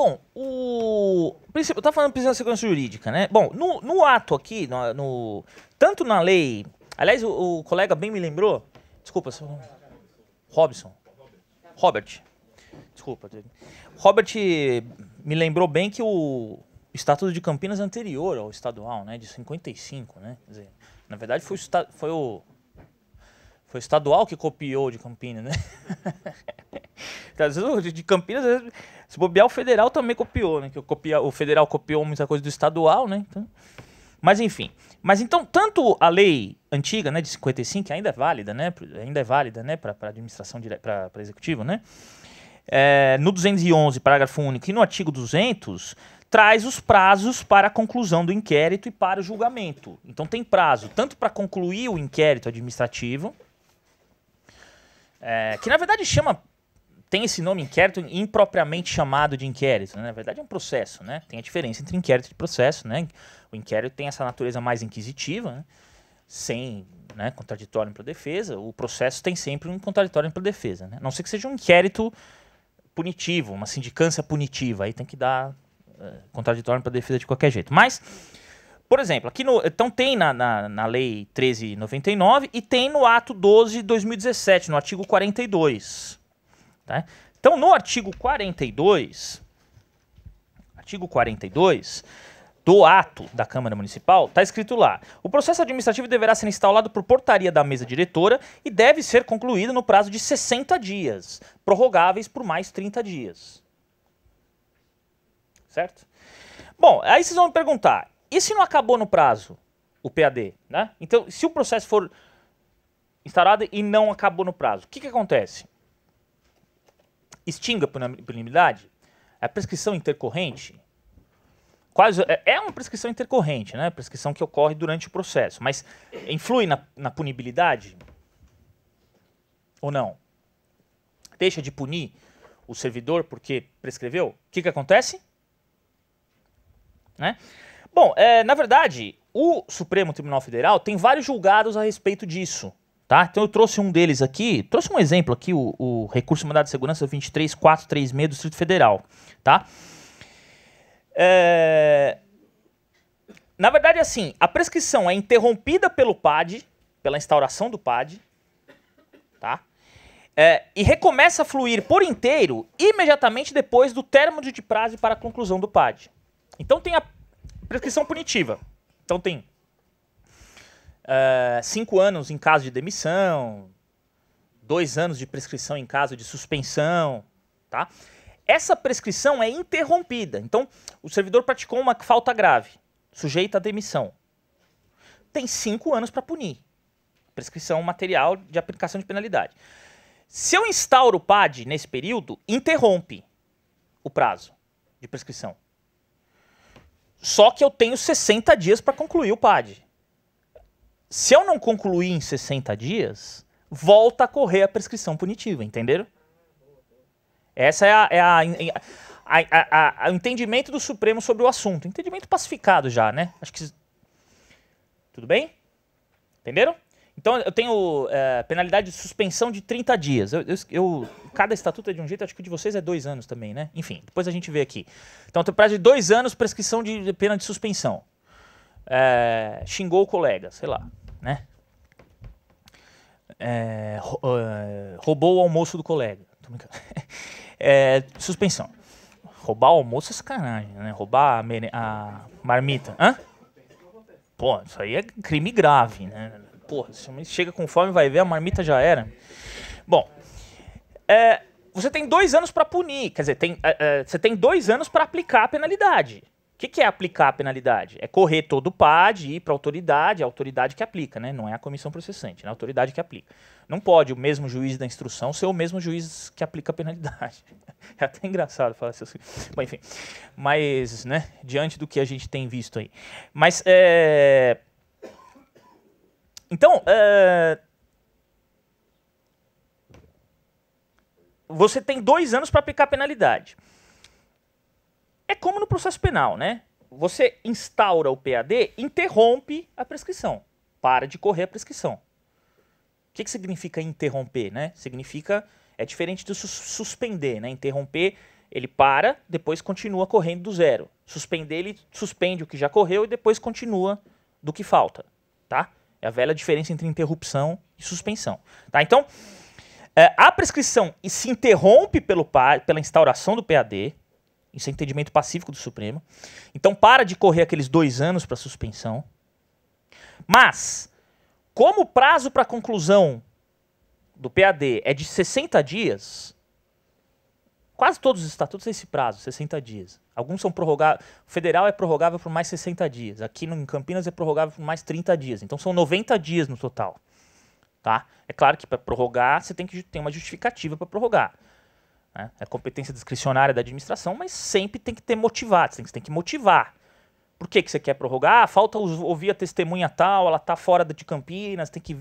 Bom, o. Eu tava falando de segurança jurídica, né? Bom, no, no ato aqui, no, no, tanto na lei. Aliás, o, o, colega bem me lembrou. Desculpa, seu... Robson. Robert. Desculpa. Robert me lembrou bem que o Estatuto de Campinas anterior ao estadual, né? De 55, né? Quer dizer, na verdade, foi o, foi o foi o estadual que copiou de Campinas, né? às vezes, de Campinas, às vezes, se bobear, o federal também copiou, né? Que copia, o federal copiou muita coisa do estadual, né? Então, mas enfim. Mas então, tanto a lei antiga, né, de 55, que ainda é válida, né? Ainda é válida, né, para administração direta, para executivo, né? É, no 211, parágrafo único, e no artigo 200, traz os prazos para a conclusão do inquérito e para o julgamento. Então tem prazo tanto para concluir o inquérito administrativo, é, que na verdade chama tem esse nome inquérito impropriamente chamado de inquérito, né? na verdade é um processo, né? Tem a diferença entre inquérito e processo, né? O inquérito tem essa natureza mais inquisitiva, né? sem né, contraditório para defesa, o processo tem sempre um contraditório para defesa, né? A não ser que seja um inquérito punitivo, uma sindicância punitiva, aí tem que dar uh, contraditório para defesa de qualquer jeito. Mas por exemplo, aqui no, então tem na, na, na, Lei 1399 e tem no Ato 12 de 2017, no artigo 42. Tá? Então, no artigo 42, artigo 42 do ato da Câmara Municipal, está escrito lá: o processo administrativo deverá ser instaurado por portaria da mesa diretora e deve ser concluído no prazo de 60 dias, prorrogáveis por mais 30 dias. Certo? Bom, aí vocês vão me perguntar: e se não acabou no prazo o PAD, né? Então, se o processo for instaurado e não acabou no prazo, o que, que acontece? Extinga a punibilidade? A prescrição intercorrente quase é, é uma prescrição intercorrente, né? Prescrição que ocorre durante o processo, mas influi na, na punibilidade ou não? Deixa de punir o servidor porque prescreveu? O que, que acontece? Né? Bom, é, na verdade, o Supremo Tribunal Federal tem vários julgados a respeito disso. Tá? Então eu trouxe um deles aqui, trouxe um exemplo aqui, o, o recurso mandado de segurança 23436 do Distrito Federal. Tá? É... Na verdade, assim, a prescrição é interrompida pelo PAD, pela instauração do PAD, tá? É, e recomeça a fluir por inteiro imediatamente depois do término de prazo para a conclusão do PAD. Então tem a Prescrição punitiva. Então tem uh, cinco anos em caso de demissão, dois anos de prescrição em caso de suspensão, tá? Essa prescrição é interrompida. Então, o servidor praticou uma falta grave, sujeita à demissão. Tem cinco anos para punir. Prescrição material de aplicação de penalidade. Se eu instauro o PAD nesse período, interrompe o prazo de prescrição. Só que eu tenho 60 dias para concluir o PAD. Se eu não concluir em 60 dias, volta a correr a prescrição punitiva, entenderam? Essa é a, é a, a, a, o entendimento do Supremo sobre o assunto. Entendimento pacificado já, né? Acho que. Tudo bem? Entenderam? Então eu tenho é, penalidade de suspensão de 30 dias. Eu, eu, eu, cada estatuto é de um jeito, acho que o de vocês é dois anos também, né? Enfim, depois a gente vê aqui. Então tem prazo de dois anos prescrição de, pena de suspensão. É, xingou o colega, sei lá, né? É, é roubou o almoço do colega. É, suspensão. Roubar o almoço é sacanagem, né? Roubar a, a marmita. Hã? Pô, isso aí é crime grave, né? porra, se chega com fome, vai ver, a marmita já era. Bom, é, você tem dois anos para punir, quer dizer, tem, é, é você tem dois anos para aplicar a penalidade. O que, que, é aplicar a penalidade? É correr todo o PAD, ir para a autoridade, a autoridade que aplica, né? Não é a comissão processante, é a autoridade que aplica. Não pode o mesmo juiz da instrução ser o mesmo juiz que aplica a penalidade. É até engraçado falar isso assim. Bom, enfim. Mas, né, diante do que a gente tem visto aí. Mas, é então, uh, você tem dois anos para aplicar a penalidade. É como no processo penal, né? Você instaura o PAD, interrompe a prescrição. Para de correr a prescrição. O que, que significa interromper, né? Significa. É diferente de suspender, né? Interromper, ele para, depois continua correndo do zero. Suspender, ele suspende o que já correu e depois continua do que falta, tá? É a velha diferença entre interrupção e suspensão. Tá? Então, é, a prescrição se interrompe pelo, pela instauração do PAD, isso é entendimento pacífico do Supremo. Então para de correr aqueles dois anos para suspensão. Mas, como o prazo para conclusão do PAD é de 60 dias, Quase todos os estatutos têm esse prazo, 60 dias. Alguns são prorrogados. O federal é prorrogável por mais 60 dias. Aqui no, em Campinas é prorrogável por mais 30 dias. Então são 90 dias no total. Tá? É claro que para prorrogar você tem que ter uma justificativa para prorrogar. Né? É competência discricionária da administração, mas sempre tem que ter motivado. Você tem que, você tem que motivar. Por que, que você quer prorrogar? Ah, falta ouvir a testemunha tal, ela tá fora de Campinas, tem que.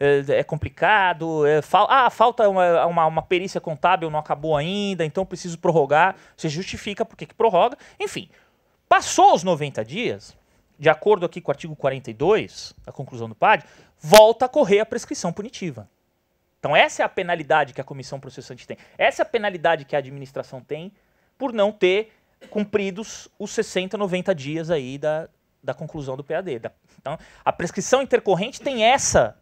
É, é complicado. É, fal, ah, falta uma, uma, uma, perícia contábil, não acabou ainda, então preciso prorrogar. Você justifica por que, que prorroga. Enfim, passou os 90 dias, de acordo aqui com o artigo 42, a conclusão do PAD, volta a correr a prescrição punitiva. Então, essa é a penalidade que a comissão processante tem. Essa é a penalidade que a administração tem por não ter cumpridos os 60, 90 dias aí da, da conclusão do PAD. Da, então, a prescrição intercorrente tem essa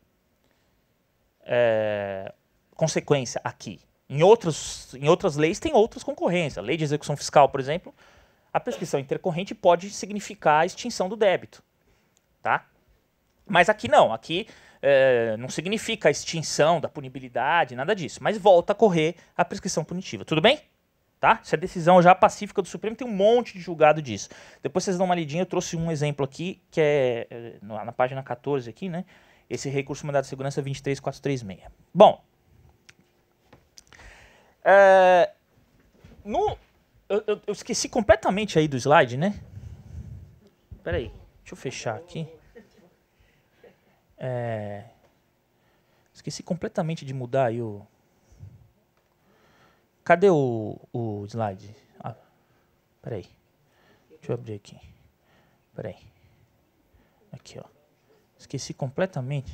é, consequência aqui. Em, outros, em outras leis tem outras concorrências. A lei de execução fiscal, por exemplo, a prescrição intercorrente pode significar a extinção do débito. Tá? Mas aqui não, aqui é, não significa a extinção da punibilidade, nada disso. Mas volta a correr a prescrição punitiva. Tudo bem? tá? Isso é decisão já pacífica do Supremo, tem um monte de julgado disso. Depois vocês dão uma lidinha, eu trouxe um exemplo aqui, que é, é na página 14 aqui, né? Esse recurso mandado de segurança 23436. Bom, é, no, eu, eu, eu, esqueci completamente aí do slide, né? Peraí, deixa eu fechar aqui. É, esqueci completamente de mudar aí o... Cadê o, o slide? Ah, peraí. Deixa eu abrir aqui. Peraí. Aqui, ó. Esqueci completamente.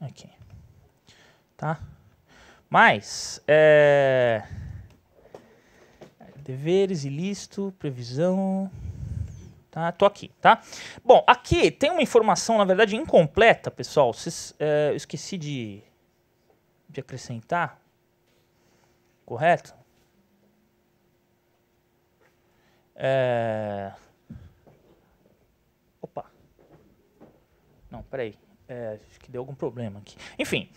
Aqui. Tá? Mas, é... Deveres, ilícito, previsão... Tá? Tô aqui, tá? Bom, aqui tem uma informação, na verdade, incompleta, pessoal. é, eu esqueci de, de acrescentar correto? É... Opa. Não, peraí. É, acho que deu algum problema aqui. Enfim,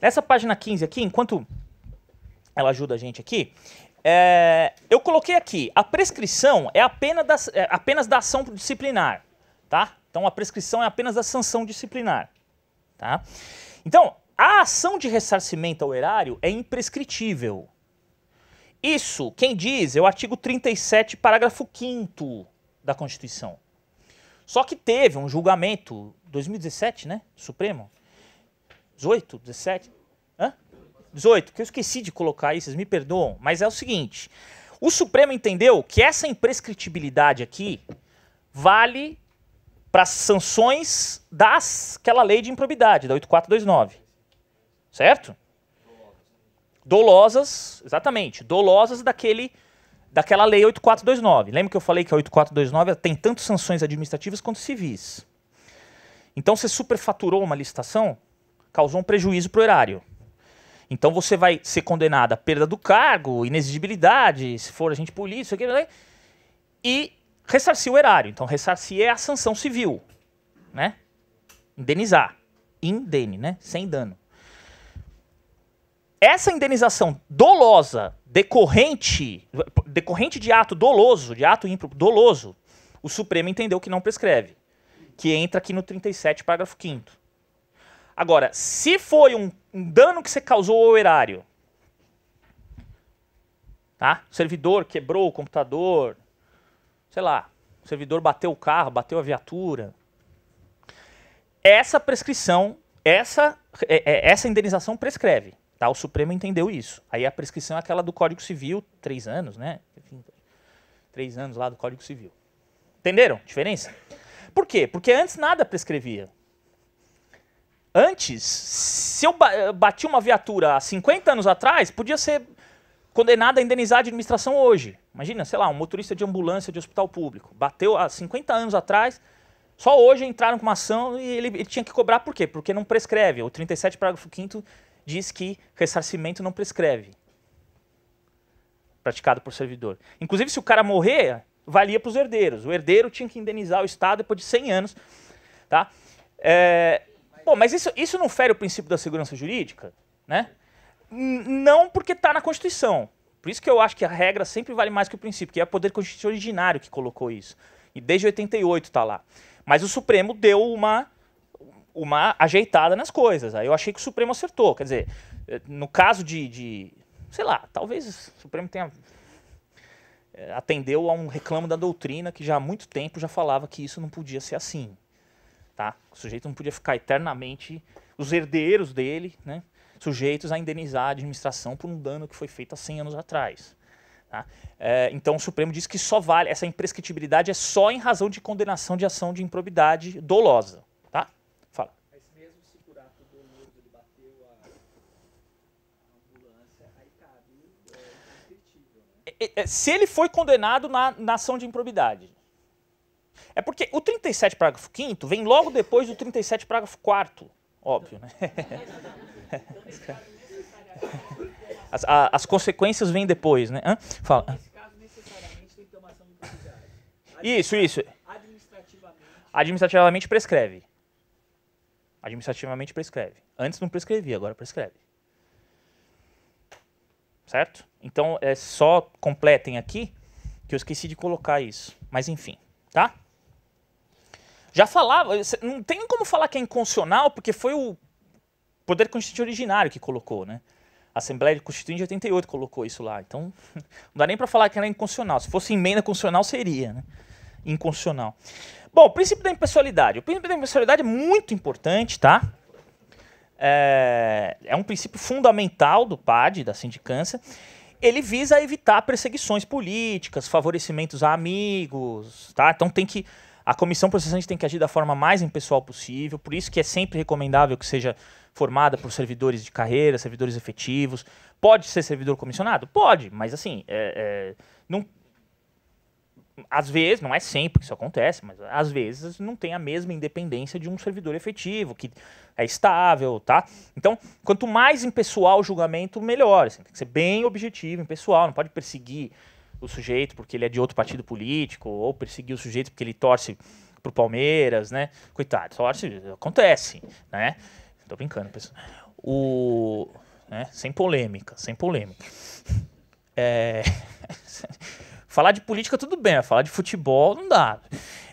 essa página 15 aqui, enquanto ela ajuda a gente aqui, é, eu coloquei aqui, a prescrição é apenas da, é apenas da ação disciplinar, tá? Então a prescrição é apenas da sanção disciplinar, tá? Então, a ação de ressarcimento ao erário é imprescritível, isso, quem diz, é o artigo 37, parágrafo 5 da Constituição. Só que teve um julgamento, 2017, né? Supremo? 18, 17? Hã? 18, que eu esqueci de colocar aí, vocês me perdoam, mas é o seguinte: o Supremo entendeu que essa imprescritibilidade aqui vale para sanções daquela lei de improbidade, da 8429. Certo? dolosas, exatamente, dolosas daquele daquela lei 8429. Lembra que eu falei que a 8429 tem tanto sanções administrativas quanto civis. Então você superfaturou uma licitação, causou um prejuízo para o erário. Então você vai ser condenado à perda do cargo, inexigibilidade, se for agente polícia, e ressarcir o erário. Então ressarcir é a sanção civil, né? Indenizar. Indene, né? Sem dano. Essa indenização dolosa, decorrente, decorrente de ato doloso, de ato ímpro doloso, o Supremo entendeu que não prescreve, que entra aqui no 37, parágrafo 5 Agora, se foi um, um dano que você causou ao erário, tá? O servidor quebrou o computador, sei lá, o servidor bateu o carro, bateu a viatura, essa prescrição, essa, é, é, essa indenização prescreve. Tá? O Supremo entendeu isso. Aí a prescrição é aquela do Código Civil, três anos, né? Enfim, três anos lá do Código Civil. Entenderam a diferença? Por quê? Porque antes nada prescrevia. Antes, se eu eh, bati uma viatura há 50 anos atrás, podia ser condenado a indenizar a administração hoje. Imagina, sei lá, um motorista de ambulância de hospital público. Bateu há 50 anos atrás, só hoje entraram com uma ação e ele, ele tinha que cobrar por quê? Porque não prescreve. O 37, parágrafo 5 diz que ressarcimento não prescreve praticado por servidor. Inclusive, se o cara morrer, valia para os herdeiros. O herdeiro tinha que indenizar o Estado depois de 100 anos. Tá? É, mas isso, isso não fere o princípio da segurança jurídica? Né? Não porque está na Constituição. Por isso que eu acho que a regra sempre vale mais que o princípio, que é o poder constitucional originário que colocou isso. E desde 88 está lá. Mas o Supremo deu uma uma ajeitada nas coisas. Aí eu achei que o Supremo acertou. Quer dizer, eh, no caso de, de sei lá, talvez o Supremo tenha eh, atendeu a um reclamo da doutrina que já há muito tempo já falava que isso não podia ser assim, tá? O sujeito não podia ficar eternamente os herdeiros dele, né, sujeitos a indenizar a administração por um dano que foi feito há 100 anos atrás. Tá? É, então o Supremo diz que só vale, essa imprescritibilidade é só em razão de condenação de ação de improbidade dolosa. É, é, se ele foi condenado na, na ação de improbidade. É porque o 37, parágrafo 5 vem logo depois do 37, parágrafo 4 óbvio, né? As, a, as consequências vêm depois, né? Hã? Fala. Isso, isso. Administrativamente. Administrativamente prescreve. Administrativamente prescreve. Antes não prescrevia, agora prescreve certo? Então é só completem aqui que eu esqueci de colocar isso. Mas enfim, tá? Já falava, não tem como falar que é inconstitucional, porque foi o Poder Constituinte originário que colocou, né? A Assembleia Constituinte de 88 colocou isso lá. Então, não dá nem para falar que ela é inconstitucional. Se fosse emenda constitucional, seria, né? Inconstitucional. Bom, o princípio da impessoalidade. O princípio da impessoalidade é muito importante, tá? é, é um princípio fundamental do PAD, da sindicância, ele visa evitar perseguições políticas, favorecimentos a amigos, tá? Então tem que a comissão processante tem que agir da forma mais impessoal possível, por isso que é sempre recomendável que seja formada por servidores de carreira, servidores efetivos. Pode ser servidor comissionado? Pode, mas assim, é, é, não, às vezes, não é sempre que isso acontece, mas às vezes não tem a mesma independência de um servidor efetivo, que é estável, tá? Então, quanto mais impessoal o julgamento, melhor. Assim, tem que ser bem objetivo, impessoal, não pode perseguir o sujeito porque ele é de outro partido político, ou perseguir o sujeito porque ele torce pro Palmeiras, né? Coitado, torce, acontece, né? Tô brincando, pessoal. O... Né? Sem polêmica, sem polêmica. É... Falar de política, tudo bem, falar de futebol, não dá.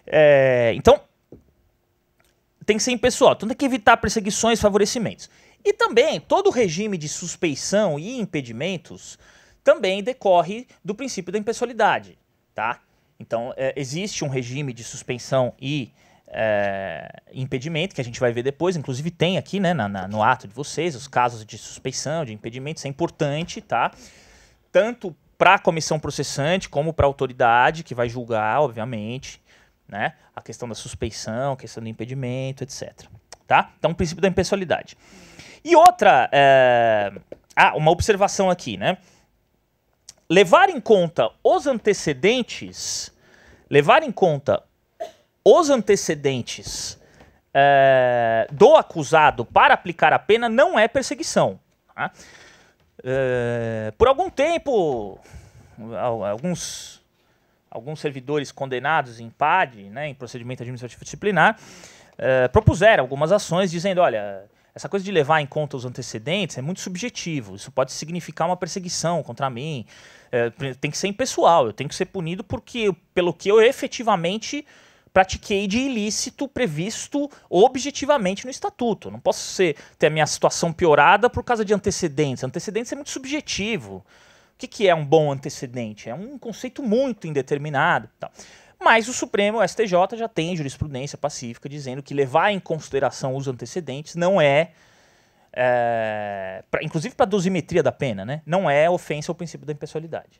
É, então, tem que ser impessoal. Então, tem é que evitar perseguições, favorecimentos. E também, todo regime de suspeição e impedimentos também decorre do princípio da impessoalidade, tá? Então, é, existe um regime de suspensão e é, impedimento, que a gente vai ver depois, inclusive tem aqui né, na, na, no ato de vocês os casos de suspeição, de impedimento, isso é importante, tá? Tanto para a comissão processante, como para a autoridade que vai julgar, obviamente, né? A questão da suspeição, a questão do impedimento, etc. Tá? Então, o princípio da impessoalidade. E outra, é... ah, uma observação aqui, né? Levar em conta os antecedentes, levar em conta os antecedentes é... do acusado para aplicar a pena não é perseguição. Tá? Eh, por algum tempo, alguns, alguns servidores condenados em PAD, né, em procedimento administrativo disciplinar, é, propuseram algumas ações dizendo: olha, essa coisa de levar em conta os antecedentes é muito subjetivo. Isso pode significar uma perseguição contra mim. É, tem que ser impessoal. Eu tenho que ser punido porque pelo que eu efetivamente pratiquei de ilícito previsto objetivamente no estatuto. Não posso ser, ter a minha situação piorada por causa de antecedentes. Antecedentes é muito subjetivo. O que, que é um bom antecedente? É um conceito muito indeterminado. Mas o Supremo, o STJ, já tem jurisprudência pacífica dizendo que levar em consideração os antecedentes não é é, pra, inclusive para dosimetria da pena, né? Não é ofensa ao princípio da impessoalidade.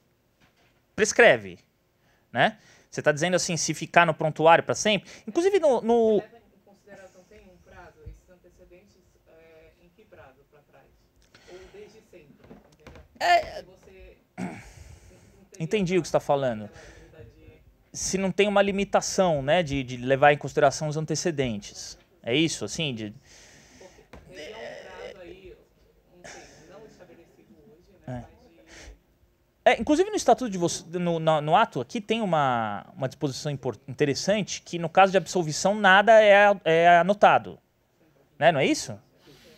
prescreve, né? Você está dizendo assim, se ficar no prontuário para sempre, inclusive no, no... É... Entendi o que está falando. Se não tem uma limitação, né, de, de levar em consideração os antecedentes, é isso, assim, de É, inclusive no estatuto de você, no, no, no, ato aqui tem uma, uma disposição interessante que no caso de absolvição nada é, é anotado, né? Não é isso?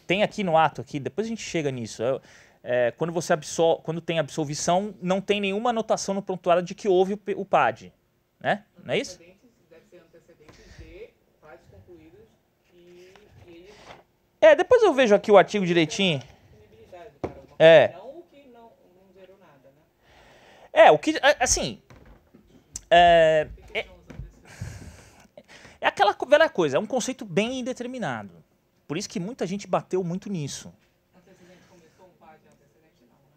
Tem aqui no ato aqui. Depois a gente chega nisso. É, quando você absol, quando tem absolvição não tem nenhuma anotação no prontuário de que houve o, o PAD, né? Não é isso? É, depois eu vejo aqui o artigo direitinho. É. É, o que. Assim. É, é, é aquela velha coisa, é um conceito bem indeterminado. Por isso que muita gente bateu muito nisso.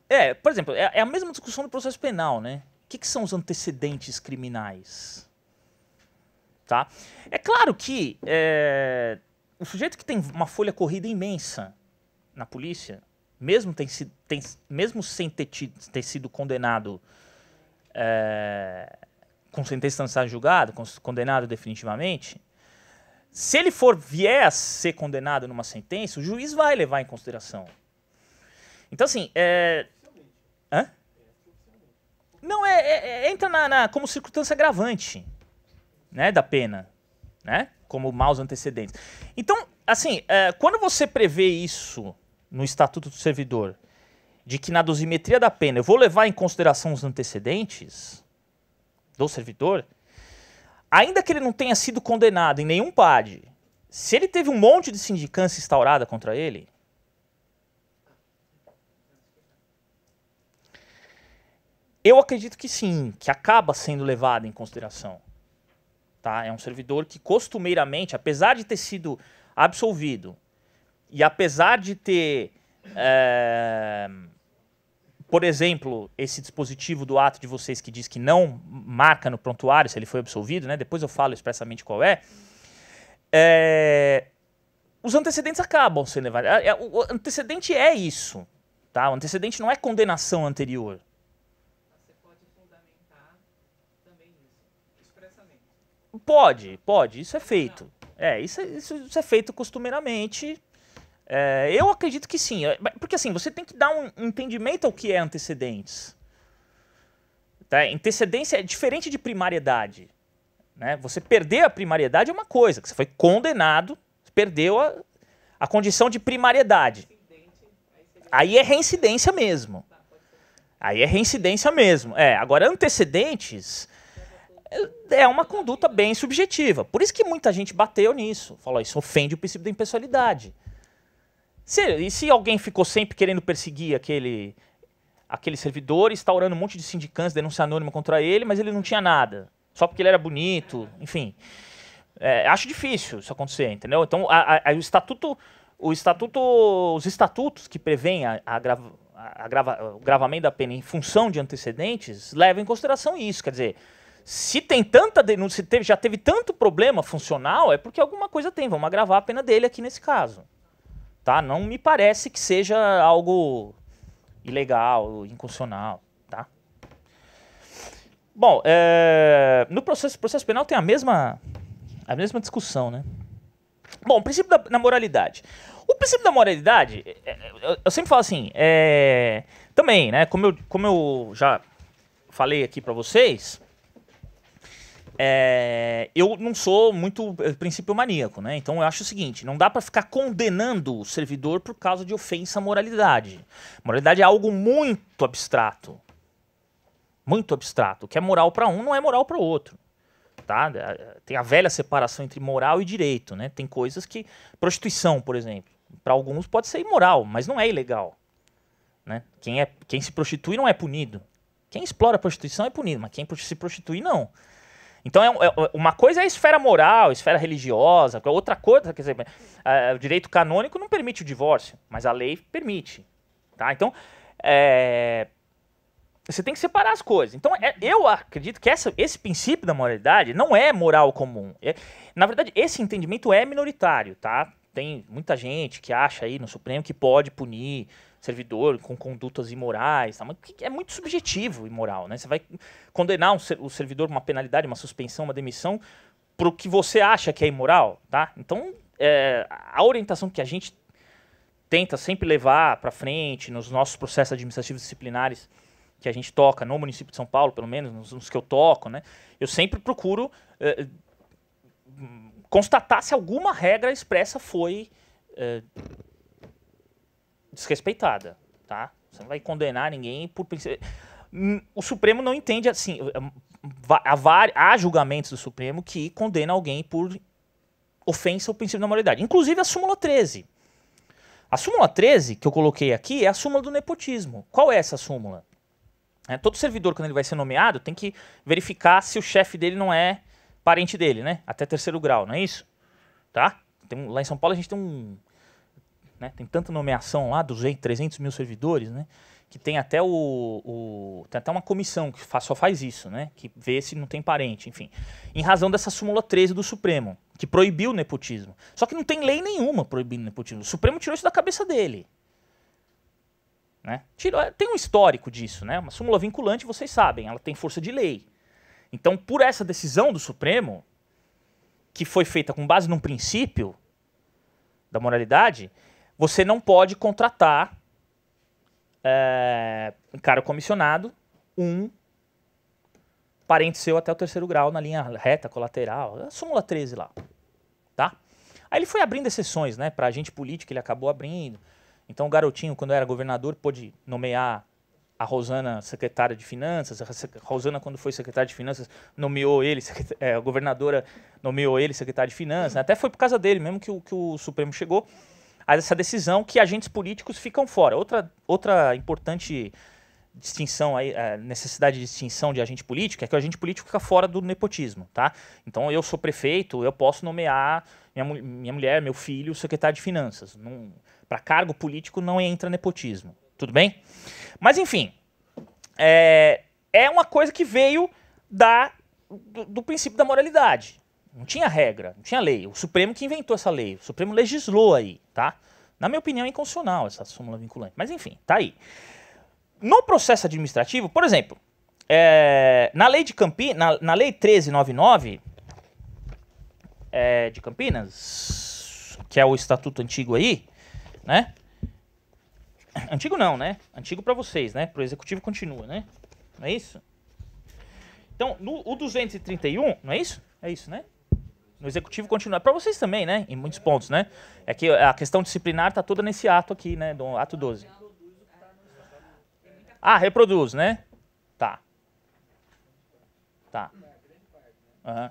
É, por exemplo, é, é, a mesma discussão do processo penal, né? O que, que, são os antecedentes criminais? Tá? É claro que é, o sujeito que tem uma folha corrida imensa na polícia, mesmo, tem, tem, mesmo sem ter, ter sido condenado é, com sentença de não julgado, condenado definitivamente, se ele for vier a ser condenado numa sentença, o juiz vai levar em consideração. Então, assim, é... Hã? Não, é, é, é entra na, na, como circunstância agravante né, da pena, né? Como maus antecedentes. Então, assim, eh, quando você prevê isso no Estatuto do Servidor, de que na dosimetria da pena eu vou levar em consideração os antecedentes do servidor, ainda que ele não tenha sido condenado em nenhum PAD, se ele teve um monte de sindicância instaurada contra ele, eu acredito que sim, que acaba sendo levado em consideração. Tá? É um servidor que costumeiramente, apesar de ter sido absolvido e apesar de ter é, por exemplo, esse dispositivo do ato de vocês que diz que não marca no prontuário se ele foi absolvido, né? Depois eu falo expressamente qual é. é... Os antecedentes acabam sendo levados. É, é, o antecedente é isso, tá? O antecedente não é condenação anterior. Você pode fundamentar também isso, expressamente. Pode, pode, isso é feito. É, isso, é, isso, isso é feito costumeiramente é, eu acredito que sim. É, porque assim, você tem que dar um entendimento ao que é antecedentes. Tá? Antecedência é diferente de primariedade. Né? Você perder a primariedade é uma coisa, que você foi condenado, perdeu a, a condição de primariedade. Aí é reincidência mesmo. Aí é reincidência mesmo. É, agora antecedentes é, é uma conduta bem subjetiva. Por isso que muita gente bateu nisso. Falou, isso ofende o princípio da impessoalidade. Se, e se alguém ficou sempre querendo perseguir aquele, aquele servidor, instaurando um monte de sindicantes, denúncia anônima contra ele, mas ele não tinha nada? Só porque ele era bonito, enfim. É, acho difícil isso acontecer, entendeu? Então, a, a, o estatuto, o estatuto, os estatutos que prevêm a, a, grava, a grava, o gravamento da pena em função de antecedentes levam em consideração isso. Quer dizer, se tem tanta denúncia, se teve, já teve tanto problema funcional, é porque alguma coisa tem. Vamos agravar a pena dele aqui nesse caso tá? Não me parece que seja algo ilegal, inconstitucional, tá? Bom, é, no processo, processo penal tem a mesma, a mesma discussão, né? Bom, o princípio da, moralidade. O princípio da moralidade, é, é, eu, eu sempre falo assim, é, também, né? Como eu, como eu já falei aqui para vocês, é, eu não sou muito eh, princípio maníaco, né? Então eu acho o seguinte: não dá para ficar condenando o servidor por causa de ofensa à moralidade. Moralidade é algo muito abstrato. Muito abstrato. O que é moral para um não é moral para o outro. Tá? Eh, tem a velha separação entre moral e direito, né? Tem coisas que. Prostituição, por exemplo. Para alguns pode ser imoral, mas não é ilegal. Né? Quem, é, quem se prostitui não é punido. Quem explora a prostituição é punido, mas quem se prostitui não. Então, é, é, uma coisa é a esfera moral, a esfera religiosa, outra coisa, quer dizer, é, é, o direito canônico não permite o divórcio, mas a lei permite. Tá? Então, é, você tem que separar as coisas. Então, é, eu acredito que essa, esse princípio da moralidade não é moral comum. É, na verdade, esse entendimento é minoritário, tá? tem muita gente que acha aí no Supremo que pode punir servidor com condutas imorais, tá? mas é muito subjetivo imoral, né? Você vai condenar um, o servidor uma penalidade, uma suspensão, uma demissão o que você acha que é imoral, tá? Então, é, a orientação que a gente tenta sempre levar para frente nos nossos processos administrativos disciplinares que a gente toca no município de São Paulo, pelo menos nos, nos que eu toco, né? Eu sempre procuro é, constatar se alguma regra expressa foi é, desrespeitada, tá? Você não vai condenar ninguém por eh, o Supremo não entende assim. Eh, há, há julgamentos do Supremo que condenam alguém por ofensa ao princípio da moralidade. Inclusive a súmula 13. A súmula 13 que eu coloquei aqui é a súmula do nepotismo. Qual é essa súmula? É, todo servidor, quando ele vai ser nomeado, tem que verificar se o chefe dele não é parente dele, né? Até terceiro grau, não é isso? Tá? Tem, lá em São Paulo a gente tem um. Né, tem tanta nomeação lá, 200, 300 mil servidores, né? Que tem até o, o tem até uma comissão que faz, só faz isso, né? Que vê se não tem parente, enfim. Em razão dessa súmula 13 do Supremo, que proibiu o nepotismo. Só que não tem lei nenhuma proibindo o nepotismo. O Supremo tirou isso da cabeça dele. Né? Tirou, é, tem um histórico disso, né? Uma súmula vinculante, vocês sabem, ela tem força de lei. Então, por essa decisão do Supremo, que foi feita com base num princípio da moralidade, você não pode contratar é, um cara comissionado, um parente seu até o terceiro grau na linha reta, colateral, a súmula 13 lá, tá? Aí ele foi abrindo exceções, né, pra gente política, ele acabou abrindo. Então o garotinho, quando era governador, pôde nomear a Rosana, secretária de Finanças, a Rosana, quando foi secretária de Finanças, nomeou ele, é, a governadora nomeou ele secretário de Finanças, né? até foi por causa dele mesmo que o, que o Supremo chegou a essa decisão que agentes políticos ficam fora. Outra, outra importante distinção, aí, a é, necessidade de distinção de agente político é que o agente político fica fora do nepotismo, tá? Então eu sou prefeito, eu posso nomear minha, minha mulher, meu filho, secretário de Finanças. Para cargo político não entra nepotismo, tudo bem? Mas enfim, é, é uma coisa que veio da, do, do princípio da moralidade. Não tinha regra, não tinha lei. O Supremo que inventou essa lei, o Supremo legislou aí, tá? Na minha opinião, é inconstitucional essa súmula vinculante. Mas enfim, tá aí. No processo administrativo, por exemplo, é, na lei de Campinas, na, na, lei 1399 é, de Campinas, que é o estatuto antigo aí, né? Antigo não, né? Antigo para vocês, né? Pro executivo continua, né? Não é isso? Então, no, o 231, não é isso? É isso, né? No executivo continua. É para vocês também, né? Em muitos pontos, né? É que a questão disciplinar está toda nesse ato aqui, né? Do ato 12. Ah, reproduz, né? Tá. Tá. Uhum.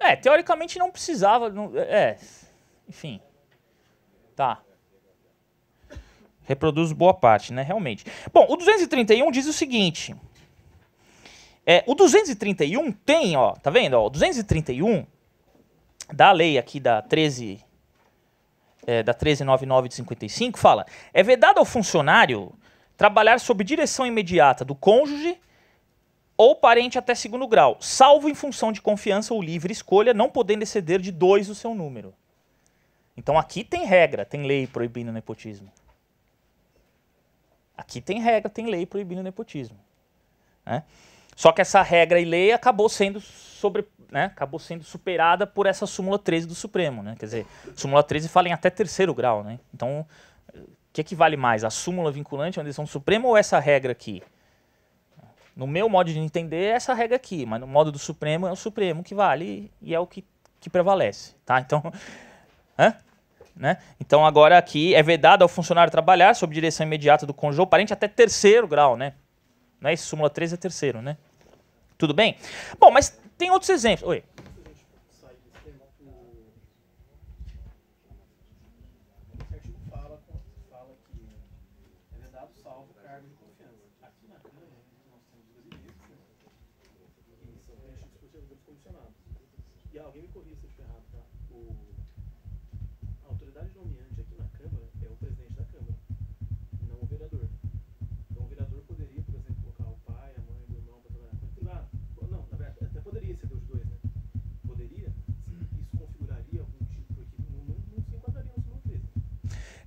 É, teoricamente não precisava. Não, é. é enfim. Tá. Reproduz boa parte, né? Realmente. Bom, o 231 diz o seguinte. É, o 231 tem, ó, tá vendo? Ó, o 231 da lei aqui da 13 é, da 1399 de 55 fala: "É vedado ao funcionário trabalhar sob direção imediata do cônjuge ou parente até segundo grau, salvo em função de confiança ou livre escolha, não podendo exceder de dois o seu número." Então aqui tem regra, tem lei proibindo o nepotismo. Aqui tem regra, tem lei proibindo o nepotismo. Né? Só que essa regra e lei acabou sendo sobre, né, acabou sendo superada por essa súmula 13 do Supremo, né? Quer dizer, súmula 13 fala em até terceiro grau, né? Então, o que, que vale mais, a súmula vinculante, a decisão do Supremo ou essa regra aqui? No meu modo de entender, é essa regra aqui, mas no modo do Supremo é o Supremo que vale e é o que, que prevalece, tá? Então, hã? Né? Então agora aqui é vedado ao funcionário trabalhar sob direção imediata do cônjuge ou parente até terceiro grau, né? Não é isso? Súmula 3 é terceiro, né? Tudo bem? Bom, mas tem outros exemplos. Oi.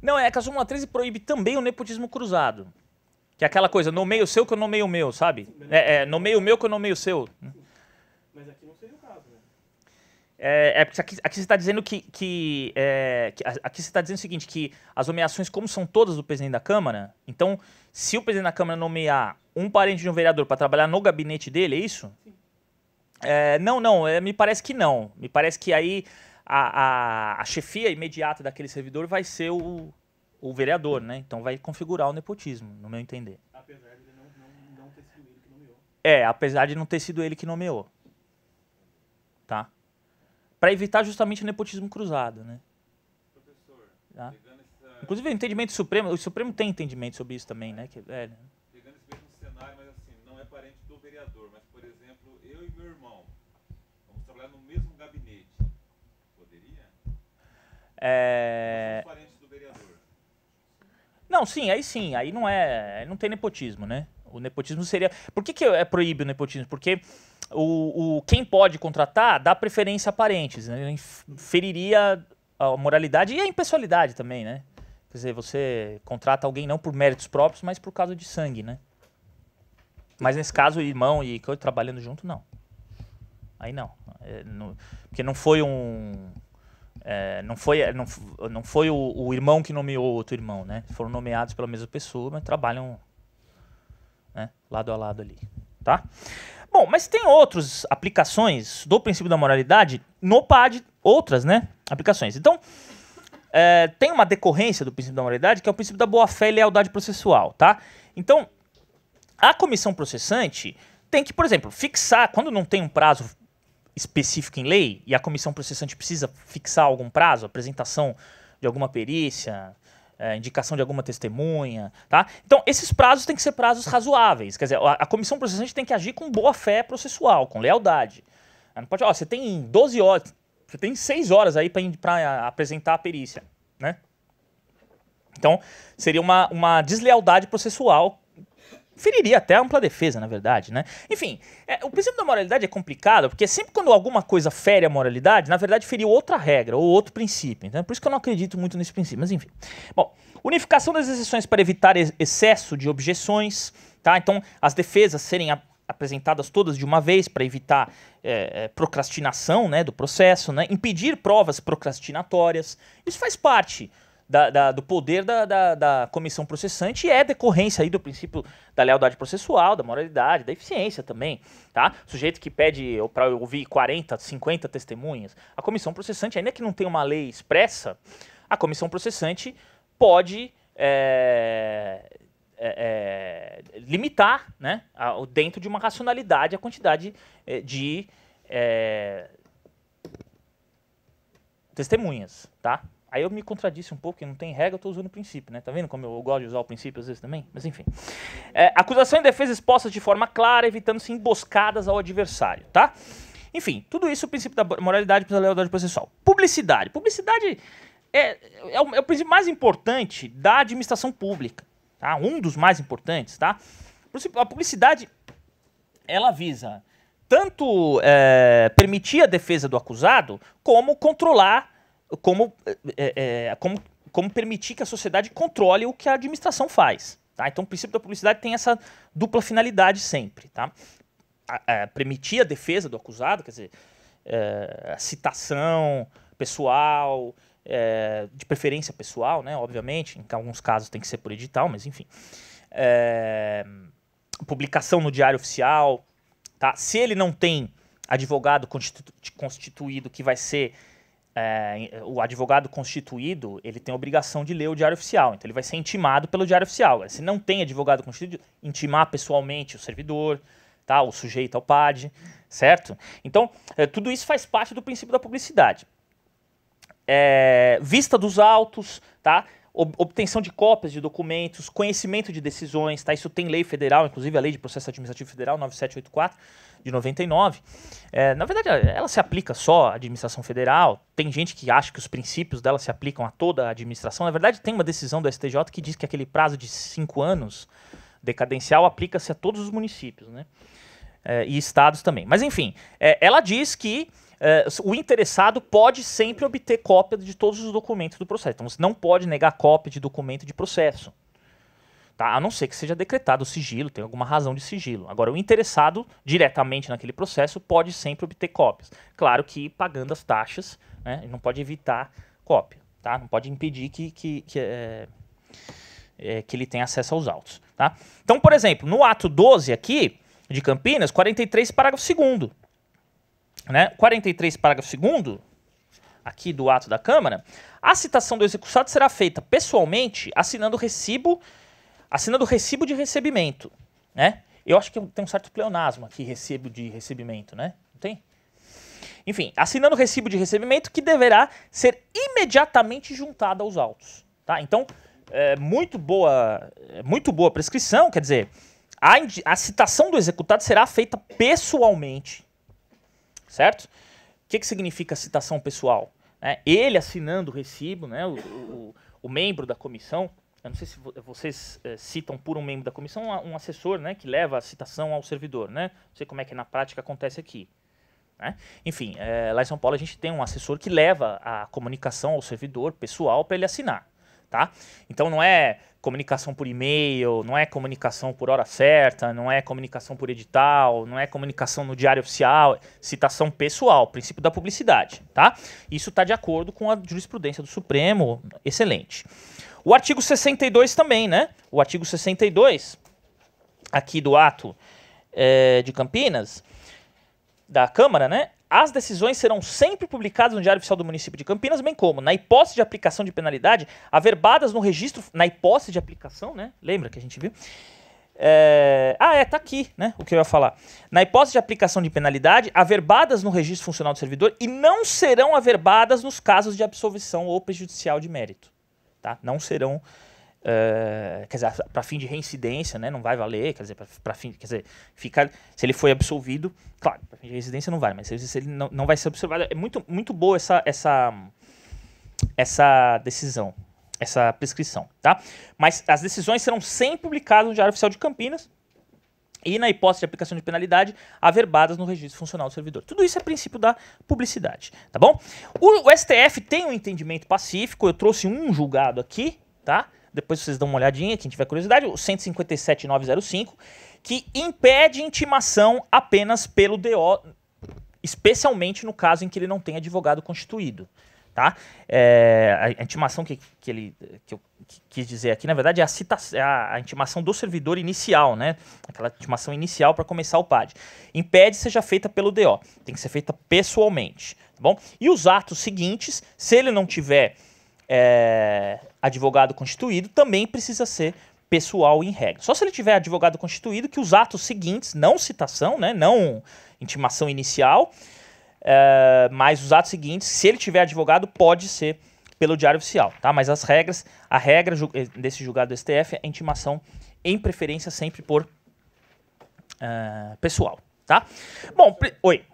Não, é que a súmula 13 proíbe também o nepotismo cruzado. Que é aquela coisa, nomeio seu que eu nomeio meu, sabe? É, é nomeio meu que eu nomeio seu. Mas aqui não seria o caso, né? É, é porque aqui, aqui você está dizendo que. que, é, que aqui você está dizendo o seguinte: que as nomeações, como são todas do presidente da Câmara, então, se o presidente da Câmara nomear um parente de um vereador para trabalhar no gabinete dele, é isso? Sim. É, não, não, é, me parece que não. Me parece que aí a, a, a chefia imediata daquele servidor vai ser o, o vereador, né? Então vai configurar o nepotismo, no meu entender. Apesar de não, não, não ter sido ele que nomeou. É, apesar de não ter sido ele que nomeou. Tá? Para evitar justamente o nepotismo cruzado, né? Professor, tá? Essa... Inclusive o entendimento supremo, o Supremo tem entendimento sobre isso também, né? Que, é, É... Não, sim, aí sim, aí não é, não tem nepotismo, né? O nepotismo seria. Por que, que é proíbe o nepotismo? Porque o, o quem pode contratar dá preferência a parentes, né? Feriria a moralidade e a impessoalidade também, né? Quer dizer, você contrata alguém não por méritos próprios, mas por causa de sangue, né? Mas nesse caso, irmão e trabalhando junto, não. Aí não. É, no, porque não foi um é, não foi, é, não, não foi o, o, irmão que nomeou outro irmão, né? Foram nomeados pela mesma pessoa, mas trabalham né, lado a lado ali, tá? Bom, mas tem outras aplicações do princípio da moralidade no PAD, outras, né? Aplicações. Então, é, tem uma decorrência do princípio da moralidade que é o princípio da boa-fé e lealdade processual, tá? Então, a comissão processante tem que, por exemplo, fixar, quando não tem um prazo específica em lei e a comissão processante precisa fixar algum prazo, apresentação de alguma perícia, é, indicação de alguma testemunha, tá? Então, esses prazos têm que ser prazos razoáveis. Quer dizer, a, a comissão processante tem que agir com boa fé processual, com lealdade. Ela não pode, ó, você tem 12 horas, você tem 6 horas aí para apresentar a perícia, né? Então, seria uma, uma deslealdade processual feriria até a ampla defesa, na verdade, né? Enfim, é, o princípio da moralidade é complicado, porque sempre quando alguma coisa fere a moralidade, na verdade feriu outra regra ou outro princípio. Então, é por isso que eu não acredito muito nesse princípio, mas enfim. Bom, unificação das exceções para evitar ex excesso de objeções, tá? Então, as defesas serem apresentadas todas de uma vez para evitar é, é, procrastinação né, do processo, né? impedir provas procrastinatórias. Isso faz parte da, da, do poder da, da, da, comissão processante e é decorrência aí do princípio da lealdade processual, da moralidade, da eficiência também, tá? Sujeito que pede para ouvir 40, 50 testemunhas, a comissão processante, ainda que não tenha uma lei expressa, a comissão processante pode é, é, é, limitar, né, a, dentro de uma racionalidade, a quantidade eh, de eh, testemunhas, tá? Aí eu me contradisse um pouco, que não tem regra, eu estou usando o princípio, né? Tá vendo como eu, eu gosto de usar o princípio às vezes também? Mas enfim. É, acusação e defesa expostas de forma clara, evitando-se emboscadas ao adversário, tá? Enfim, tudo isso o princípio da moralidade da lealdade processual. Publicidade. Publicidade é, é, o, é o princípio mais importante da administração pública, tá? Um dos mais importantes, tá? A publicidade, ela visa tanto é, permitir a defesa do acusado, como controlar como, é, é, como, como permitir que a sociedade controle o que a administração faz. Tá? Então, o princípio da publicidade tem essa dupla finalidade sempre. Tá? A, a, permitir a defesa do acusado, quer dizer, é, a citação pessoal, é, de preferência pessoal, né, obviamente, em alguns casos tem que ser por edital, mas enfim. É, publicação no diário oficial, tá? Se ele não tem advogado constitu constituído que vai ser é, o advogado constituído ele tem a obrigação de ler o diário oficial, então ele vai ser intimado pelo diário oficial. Se não tem advogado constituído, intimar pessoalmente o servidor, tá, o sujeito ao PAD, certo? Então, é, tudo isso faz parte do princípio da publicidade. É, vista dos autos, tá? obtenção de cópias de documentos, conhecimento de decisões, tá? Isso tem lei federal, inclusive a Lei de Processo Administrativo Federal 9784, de 99, é, na verdade ela se aplica só à administração federal. Tem gente que acha que os princípios dela se aplicam a toda a administração. Na verdade, tem uma decisão do STJ que diz que aquele prazo de cinco anos decadencial aplica-se a todos os municípios, né? É, e estados também. Mas enfim, é, ela diz que é, o interessado pode sempre obter cópia de todos os documentos do processo. Então você não pode negar cópia de documento de processo tá? A não ser que seja decretado o sigilo, tem alguma razão de sigilo. Agora, o interessado diretamente naquele processo pode sempre obter cópias. Claro que pagando as taxas, né? Não pode evitar cópia, tá? Não pode impedir que, que, que é... É, que ele tem acesso aos autos. Tá? Então, por exemplo, no ato 12 aqui de Campinas, 43, parágrafo 2 né? 43, parágrafo 2 aqui do ato da Câmara, a citação do executado será feita pessoalmente assinando o recibo assinando o recibo de recebimento, né? Eu acho que tem um certo pleonasmo aqui, recibo de recebimento, né? Não tem? Enfim, assinando o recibo de recebimento que deverá ser imediatamente juntado aos autos, tá? Então, é, muito boa, é, muito boa prescrição, quer dizer, a, a citação do executado será feita pessoalmente, certo? O que, que significa citação pessoal? É, ele assinando o recibo, né, o, o, o membro da comissão, eu não sei se vocês é, citam por um membro da comissão um assessor né, que leva a citação ao servidor. Né? Não sei como é que na prática acontece aqui. Né? Enfim, é, lá em São Paulo a gente tem um assessor que leva a comunicação ao servidor pessoal para ele assinar. Tá? Então não é comunicação por e-mail, não é comunicação por hora certa, não é comunicação por edital, não é comunicação no diário oficial, é citação pessoal, princípio da publicidade, tá? Isso está de acordo com a jurisprudência do Supremo, excelente. O artigo 62 também, né? O artigo 62, aqui do ato é, de Campinas, da Câmara, né? As decisões serão sempre publicadas no Diário Oficial do Município de Campinas, bem como, na hipótese de aplicação de penalidade, averbadas no registro, na hipótese de aplicação, né? Lembra que a gente viu? É... Ah, é, tá aqui, né? O que eu ia falar. Na hipótese de aplicação de penalidade, averbadas no registro funcional do servidor e não serão averbadas nos casos de absolvição ou prejudicial de mérito tá? Não serão, uh, quer dizer, para fim de reincidência, né? Não vai valer, quer dizer, para fim, quer dizer, ficar, se ele foi absolvido, claro, para fim de reincidência não vai, mas se, se ele não, não vai ser observado, é muito, muito boa essa, essa, essa decisão, essa prescrição, tá? Mas as decisões serão sempre publicadas no Diário Oficial de Campinas, e, na hipótese de aplicação de penalidade, averbadas no registro funcional do servidor. Tudo isso é princípio da publicidade, tá bom? O, o STF tem um entendimento pacífico, eu trouxe um julgado aqui, tá? Depois vocês dão uma olhadinha, quem tiver curiosidade, o 157905, que impede intimação apenas pelo DO, especialmente no caso em que ele não tem advogado constituído. Tá? É, a, intimação que, que, ele, que eu quis dizer aqui, na verdade, é a, cita, é a, a intimação do servidor inicial, né? aquela intimação inicial para começar o PAD. Impede seja feita pelo DO, tem que ser feita pessoalmente. Tá bom? E os atos seguintes, se ele não tiver é, advogado constituído, também precisa ser pessoal em regra. Só se ele tiver advogado constituído, que os atos seguintes, não citação, né, não intimação inicial, Uh, mas os atos seguintes, se ele tiver advogado, pode ser pelo Diário Oficial, tá? Mas as regras, a regra ju eh, desse julgado do STF é intimação em preferência sempre por uh, pessoal, tá? Bom, oi.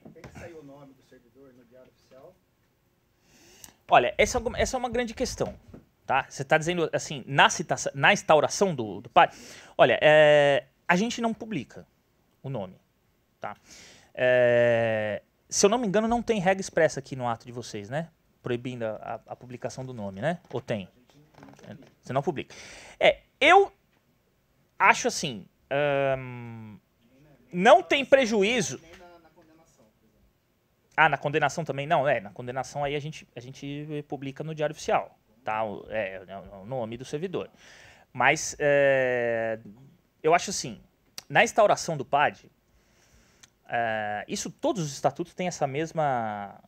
Olha, essa, é essa é uma grande questão, tá? Você está dizendo assim, na, citação, na instauração do, do olha, é, a gente não publica o nome, tá? É, se eu não me engano, não tem regra expressa aqui no ato de vocês, né? Proibindo a, a publicação do nome, né? Ou tem? Você não publica. É, eu acho assim. Hum, não tem prejuízo. Ah, na condenação também? Não, é. Na condenação aí a gente, a gente publica no Diário Oficial, tá? É, é, o nome do servidor. Mas é, eu acho assim, na instauração do PAD, Uh, isso todos os estatutos têm essa mesma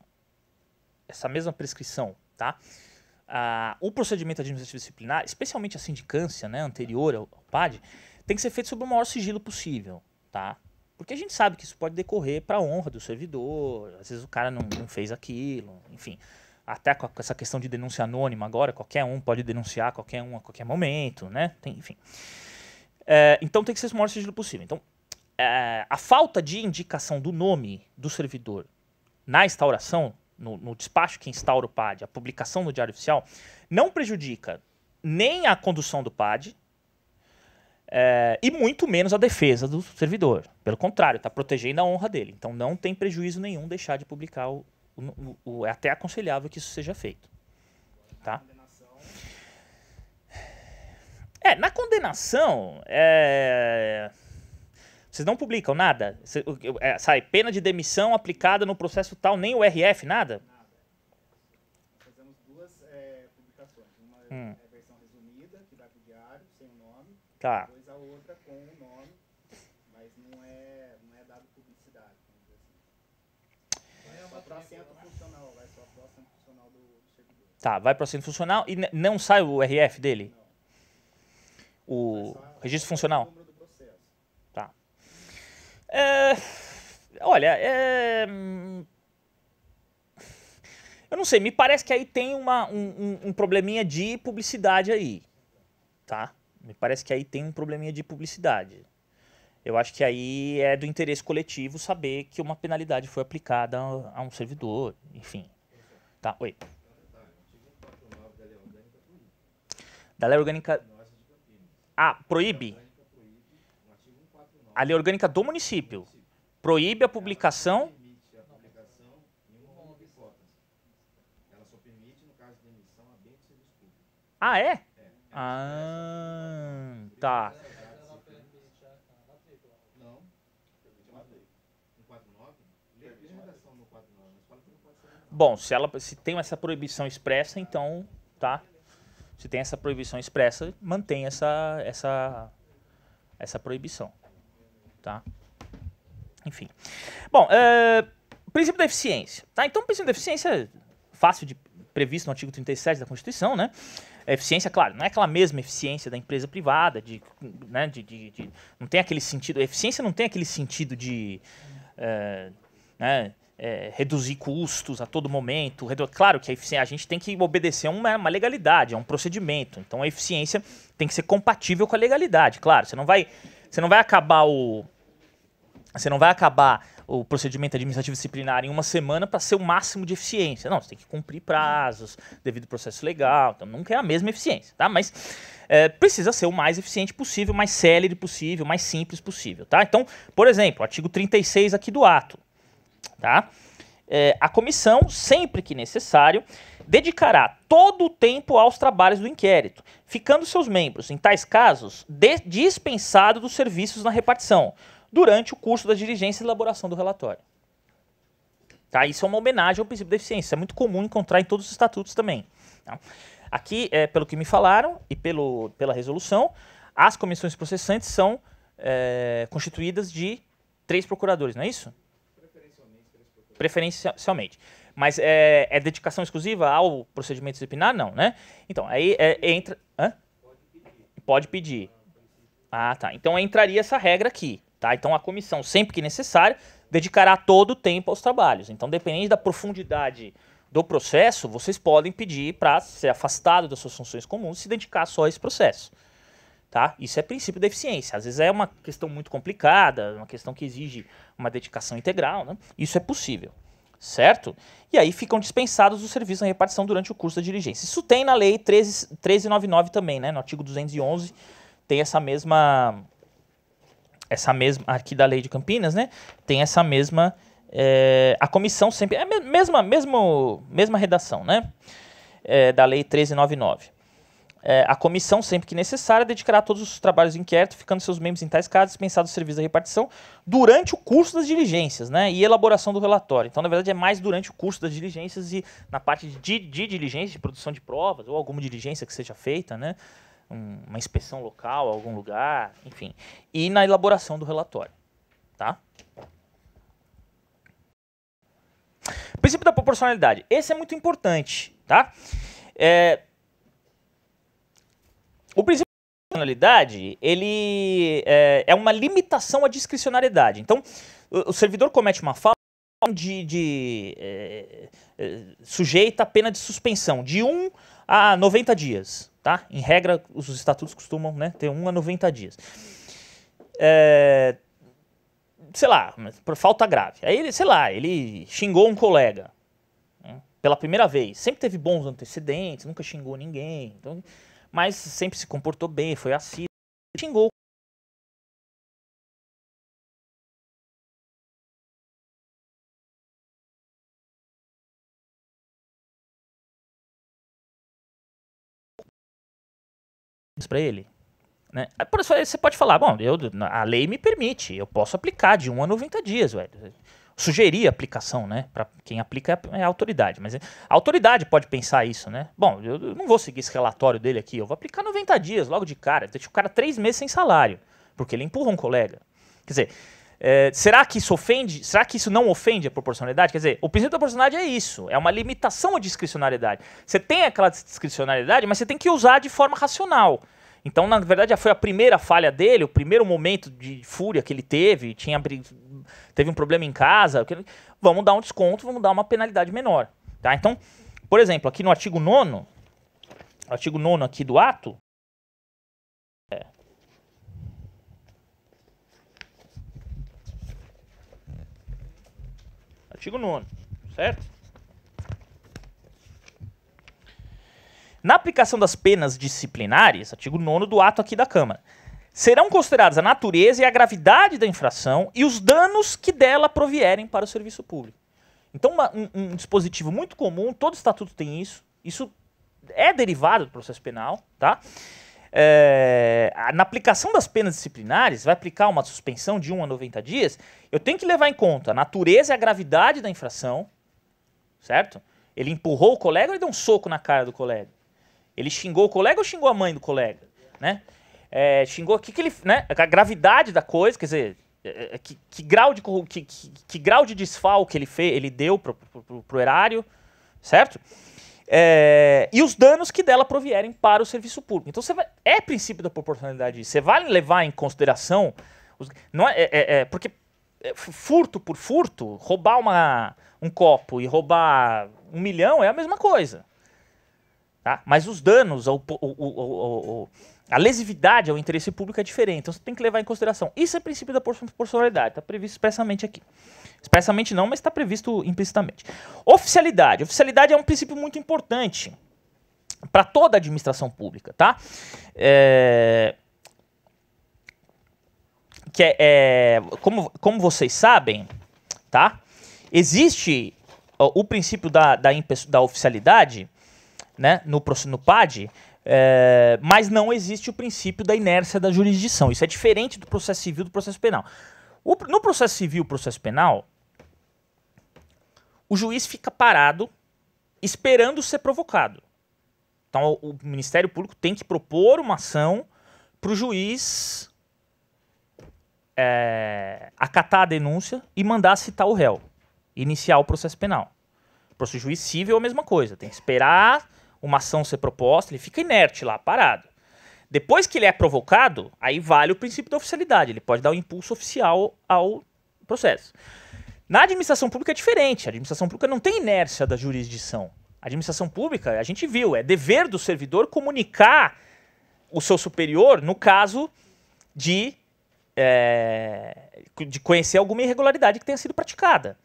essa mesma prescrição, tá? Uh, o procedimento administrativo disciplinar, especialmente a sindicância, né, anterior ao, ao PAD, tem que ser feito sob o maior sigilo possível, tá? Porque a gente sabe que isso pode decorrer para a honra do servidor, às vezes o cara não, não fez aquilo, enfim. Até com, a, com essa questão de denúncia anônima agora, qualquer um pode denunciar qualquer um a qualquer momento, né? Tem, enfim. Uh, então tem que ser o maior sigilo possível. Então, é, a falta de indicação do nome do servidor na instauração, no, no despacho que instaura o PAD, a publicação no Diário Oficial, não prejudica nem a condução do PAD, é, e muito menos a defesa do servidor. Pelo contrário, está protegendo a honra dele. Então não tem prejuízo nenhum deixar de publicar. O, o, o é até aconselhável que isso seja feito. Tá? É, na condenação, é, vocês não publicam nada? Cê, é, sai pena de demissão aplicada no processo tal, nem o RF, nada? Nada. Hum. Fazemos duas é, publicações. Uma hum. é a versão resumida, que vai pro diário, sem o nome. Tá. Depois a outra com o nome, mas não é, não é dado publicidade. Assim. é só para centro funcional, vai só para o centro funcional do, servidor. Tá, vai para o centro funcional e não sai o RF dele? Não. O registro funcional? Ah, olha, é, eu não sei, me parece que aí tem uma, um, um, probleminha de publicidade aí, tá? Me parece que aí tem um probleminha de publicidade. Eu acho que aí é do interesse coletivo saber que uma penalidade foi aplicada a um servidor, enfim. Tá, oi. Da lei orgânica... Ah, proíbe? a lei orgânica do município proíbe a publicação. Ah, é? é ah, tá. Bom, se ela se tem essa proibição expressa, então, tá? Se tem essa proibição expressa, mantém essa essa essa proibição tá? Enfim. Bom, eh, princípio da eficiência, tá? Então, o princípio da eficiência é fácil de previsto no artigo 37 da Constituição, né? A eficiência, claro, não é aquela mesma eficiência da empresa privada, de, né, de, de, de não tem aquele sentido, a eficiência não tem aquele sentido de eh, né, é, reduzir custos a todo momento. Redu... Claro que a, a, gente tem que obedecer a uma, uma legalidade, a é um procedimento. Então a eficiência tem que ser compatível com a legalidade, claro. Você não vai, você não vai acabar o, você não vai acabar o procedimento administrativo disciplinar em uma semana para ser o máximo de eficiência. Não, você tem que cumprir prazos, devido ao processo legal, então nunca é a mesma eficiência, tá? Mas é, precisa ser o mais eficiente possível, mais célere possível, mais simples possível, tá? Então, por exemplo, artigo 36 aqui do ato, tá? É, a comissão, sempre que necessário, dedicará todo o tempo aos trabalhos do inquérito, ficando seus membros, em tais casos, dispensados dos serviços na repartição durante o curso da diligência e elaboração do relatório. Tá? Isso é uma homenagem ao princípio da eficiência. É muito comum encontrar em todos os estatutos também. Tá? Aqui, é, pelo que me falaram e pelo, pela resolução, as comissões processantes são é, constituídas de três procuradores, não é isso? Preferencialmente. Mas é, é dedicação exclusiva ao procedimento disciplinar? Não, né? Então, aí é, entra... Hã? Pode pedir. Pode pedir. Ah, tá. Então entraria essa regra aqui. Tá? Então a comissão, sempre que necessário, dedicará todo o tempo aos trabalhos. Então, dependendo da profundidade do processo, vocês podem pedir para ser afastado das suas funções comuns e se dedicar só a esse processo. Tá? Isso é princípio da eficiência. Às vezes é uma questão muito complicada, uma questão que exige uma dedicação integral. Né? Isso é possível, certo? E aí ficam dispensados do serviço na repartição durante o curso da diligência. Isso tem na lei 13, 1399 também, né? no artigo 211 tem essa mesma essa mesma aqui da lei de Campinas, né? Tem essa mesma é, a comissão sempre é a mesma mesmo mesma redação, né? É, da lei 1399. É, eh, a comissão, sempre que necessária, dedicará todos os trabalhos de inquérito, ficando seus membros em tais casos dispensados do serviço da repartição durante o curso das diligências né, e elaboração do relatório. Então, na verdade, é mais durante o curso das diligências e na parte de, de diligência, de produção de provas ou alguma diligência que seja feita, né, um, uma inspeção local, algum lugar, enfim, e na elaboração do relatório, tá? Princípio da proporcionalidade. Esse é muito importante, tá? É... O princípio da proporcionalidade, ele é, é uma limitação à discricionariedade. Então, o, o servidor comete uma falta de, de é, é sujeita a pena de suspensão de 1 a 90 dias. Tá? Em regra, os estatutos costumam né, ter 1 a 90 dias. É, sei lá, por falta grave. Aí ele, sei lá, ele xingou um colega né, pela primeira vez. Sempre teve bons antecedentes, nunca xingou ninguém. Então, mas sempre se comportou bem, foi acido Xingou para ele. Né? por isso, você pode falar, bom, eu, a lei me permite, eu posso aplicar de 1 a 90 dias, velho. Sugerir aplicação, né? Para quem aplica é a é autoridade, mas é, a autoridade pode pensar isso, né? Bom, eu não vou seguir esse relatório dele aqui, eu vou aplicar 90 dias logo de cara, deixa o cara três meses sem salário, porque ele empurra um colega. Quer dizer, é, será que isso ofende? Será que isso não ofende a proporcionalidade? Quer dizer, o princípio da proporcionalidade é isso, é uma limitação à discricionalidade. Você tem aquela discricionalidade, mas você tem que usar de forma racional. Então, na verdade, já foi a primeira falha dele, o primeiro momento de fúria que ele teve, tinha teve um problema em casa. Vamos dar um desconto, vamos dar uma penalidade menor. Tá? Então, por exemplo, aqui no artigo 9, artigo 9 aqui do ato, artigo 9, certo? Na aplicação das penas disciplinares, artigo 9 do ato aqui da Câmara, serão consideradas a natureza e a gravidade da infração e os danos que dela provierem para o serviço público. Então, uma, um, um dispositivo muito comum, todo estatuto tem isso, isso é derivado do processo penal, tá? é, na aplicação das penas disciplinares, vai aplicar uma suspensão de 1 a 90 dias, eu tenho que levar em conta a natureza e a gravidade da infração, certo? Ele empurrou o colega ou ele deu um soco na cara do colega? Ele xingou o colega ou xingou a mãe do colega? Né? É, xingou, que, que ele, né? A gravidade da coisa, quer dizer, é, é, é, que, que, grau de que, que, que grau de desfalque ele fez, ele deu pro, pro, pro, pro erário, certo? É, e os danos que dela provierem para o serviço público. Então vai, é princípio da proporcionalidade. Você vai levar em consideração. Os, não é, é, é, é porque é, furto por furto, roubar uma, um copo e roubar um milhão é a mesma coisa. Tá? Mas os danos, a lesividade ao interesse público é diferente. Então você tem que levar em consideração. Isso é princípio da proporcionalidade, está previsto expressamente aqui. Expressamente não, mas está previsto implicitamente. Oficialidade. Oficialidade é um princípio muito importante para toda a administração pública, tá? É... Que é, é... Como, como vocês sabem, tá? Existe ó, o princípio da, da, da, oficialidade né? no, no PAD, é... mas não existe o princípio da inércia da jurisdição. Isso é diferente do processo civil do processo penal. O, no processo civil e processo penal, o juiz fica parado esperando ser provocado. Então o Ministério Público tem que propor uma ação para o juiz é, acatar a denúncia e mandar citar o réu, iniciar o processo penal. O processo juiz civil é a mesma coisa, tem que esperar uma ação ser proposta, ele fica inerte lá, parado. Depois que ele é provocado, aí vale o princípio da oficialidade, ele pode dar o um impulso oficial ao processo. Na administração pública é diferente. A administração pública não tem inércia da jurisdição. A administração pública, a gente viu, é dever do servidor comunicar o seu superior no caso de, é, de conhecer alguma irregularidade que tenha sido praticada.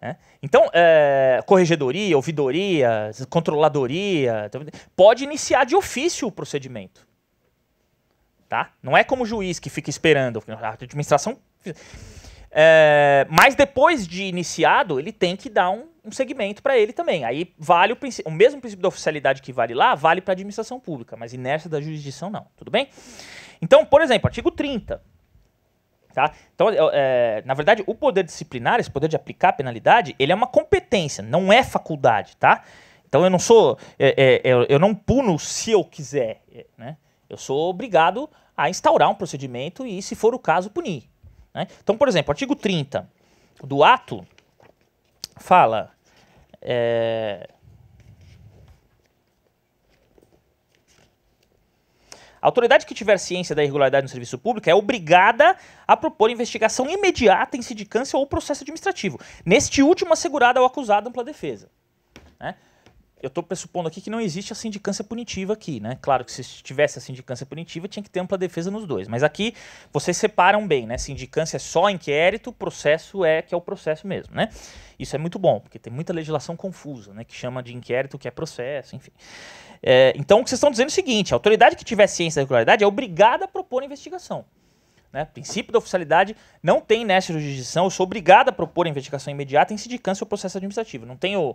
Né? Então, é, corregedoria, ouvidoria, controladoria, então, pode iniciar de ofício o procedimento. Tá? Não é como o juiz que fica esperando. A administração é, mas depois de iniciado, ele tem que dar um, um segmento para ele também. Aí vale o, o, mesmo princípio da oficialidade que vale lá, vale para a administração pública, mas inércia da jurisdição não, tudo bem? Então, por exemplo, artigo 30. Tá? Então, é, é, na verdade, o poder disciplinar, esse poder de aplicar a penalidade, ele é uma competência, não é faculdade, tá? Então eu não sou, é, é eu não puno se eu quiser, né? Eu sou obrigado a instaurar um procedimento e, se for o caso, punir. Né? Então, por exemplo, o artigo 30 do ato fala. É, A autoridade que tiver ciência da irregularidade no serviço público é obrigada a propor investigação imediata em sindicância ou processo administrativo, neste último assegurada ao acusado ampla defesa. Né? eu estou pressupondo aqui que não existe a sindicância punitiva aqui, né? Claro que se tivesse a sindicância punitiva, tinha que ter ampla defesa nos dois. Mas aqui vocês separam bem, né? Sindicância é só inquérito, processo é que é o processo mesmo, né? Isso é muito bom, porque tem muita legislação confusa, né? Que chama de inquérito que é processo, enfim. É, então, o que vocês estão dizendo é o seguinte: a autoridade que tiver ciência da irregularidade é obrigada a propor a investigação. Né? Princípio da oficialidade não tem nessa jurisdição. Eu sou obrigada a propor a investigação imediata em sindicância ou processo administrativo. Não tenho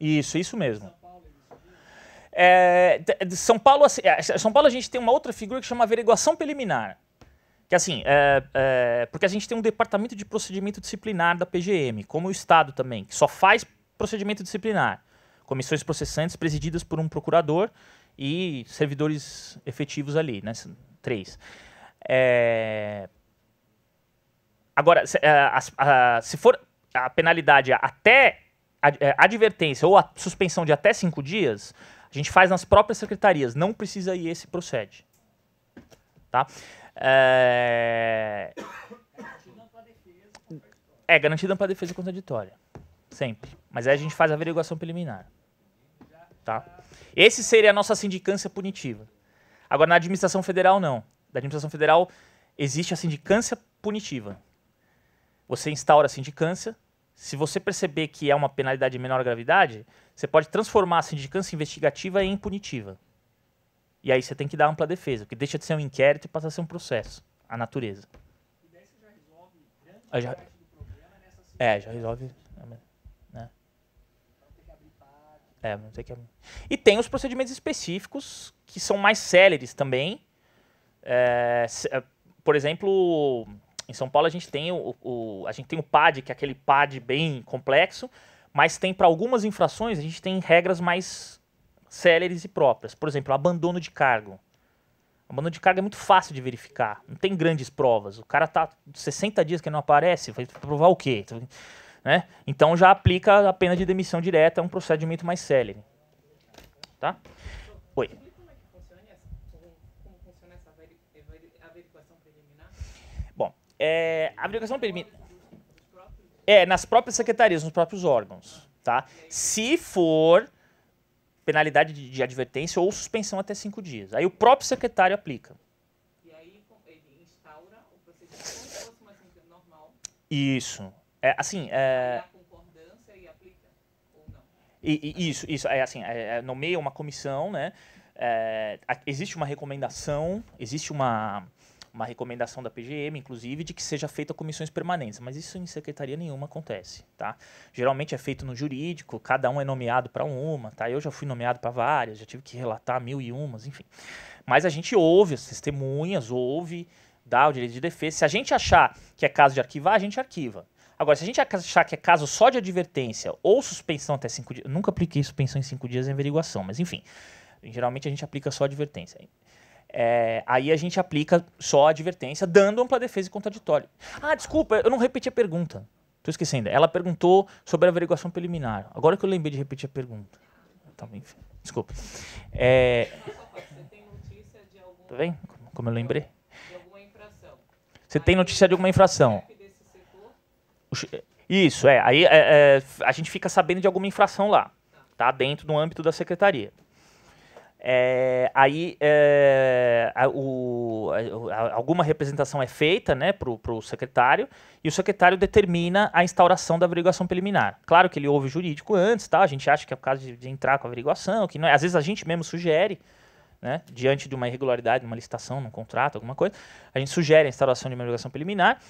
Isso, isso mesmo. É, é São, Paulo, assim, é, São Paulo a gente tem uma outra figura que chama averiguação preliminar. Que é assim, é, é, porque a gente tem um departamento de procedimento disciplinar da PGM, como o Estado também, que só faz procedimento disciplinar. Comissões processantes presididas por um procurador e servidores efetivos ali, né? Três. É... Agora, se, a, a, se for a penalidade até é, advertência ou a suspensão de até cinco dias, a gente faz nas próprias secretarias. Não precisa ir esse procede. Tá? É... É, garantida para defesa contraditória. Sempre. Mas aí a gente faz a averiguação preliminar. Tá? Esse seria a nossa sindicância punitiva. Agora, na administração federal, não. Na administração federal, existe a sindicância punitiva. Você instaura a sindicância, se você perceber que é uma penalidade de menor gravidade, você pode transformar a sindicância investigativa em punitiva. E aí você tem que dar ampla defesa, porque deixa de ser um inquérito e passa a ser um processo, a natureza. E daí você já resolve grande ah, já... parte do problema nessa É, já resolve. Né? É, não tem que E tem os procedimentos específicos que são mais céleres também. É, é por exemplo, em São Paulo a gente tem o, o, a gente tem o PAD, que é aquele PAD bem complexo, mas tem para algumas infrações a gente tem regras mais céleres e próprias. Por exemplo, abandono de cargo. Abandono de cargo é muito fácil de verificar. Não tem grandes provas. O cara tá 60 dias que não aparece, vai provar o quê? Né? Então já aplica a pena de demissão direta, é um procedimento mais célere. Tá? É, a aplicação permite... É, nas próprias secretarias, nos próprios órgãos, tá? Se for penalidade de, de advertência ou suspensão até cinco dias. Aí o próprio secretário aplica. E aí ele instaura o procedimento como se fosse uma sentença normal? Isso. É, assim... É... E, e, isso, isso, é assim, é, é nomeia uma comissão, né? É, existe uma recomendação, existe uma, uma recomendação da PGM, inclusive, de que seja feita comissões permanentes, mas isso em secretaria nenhuma acontece, tá? Geralmente é feito no jurídico, cada um é nomeado para uma, tá? Eu já fui nomeado para várias, já tive que relatar mil e umas, enfim. Mas a gente ouve as testemunhas, ouve, dá o direito de defesa. Se a gente achar que é caso de arquivar, a gente arquiva. Agora, se a gente achar que é caso só de advertência ou suspensão até cinco dias, nunca apliquei suspensão em cinco dias em averiguação, mas enfim, geralmente a gente aplica só advertência é, aí a gente aplica só a advertência, dando ampla defesa e contraditório. Ah, desculpa, eu não repeti a pergunta. Estou esquecendo. Ela perguntou sobre a averiguação preliminar. Agora que eu lembrei de repetir a pergunta. Tá, enfim, desculpa. É... Algum... Tá vendo como eu lembrei? Você aí tem notícia de alguma infração? Isso, é. Aí é, é, a gente fica sabendo de alguma infração lá. Tá dentro do âmbito da secretaria. É, aí é, a, o, a, alguma representação é feita né, para o secretário e o secretário determina a instauração da averiguação preliminar. Claro que ele ouve o jurídico antes, tá? a gente acha que é por caso de, de entrar com a averiguação, que não é. às vezes a gente mesmo sugere, né, diante de uma irregularidade, de uma licitação, de um contrato, alguma coisa, a gente sugere a instauração de uma averiguação preliminar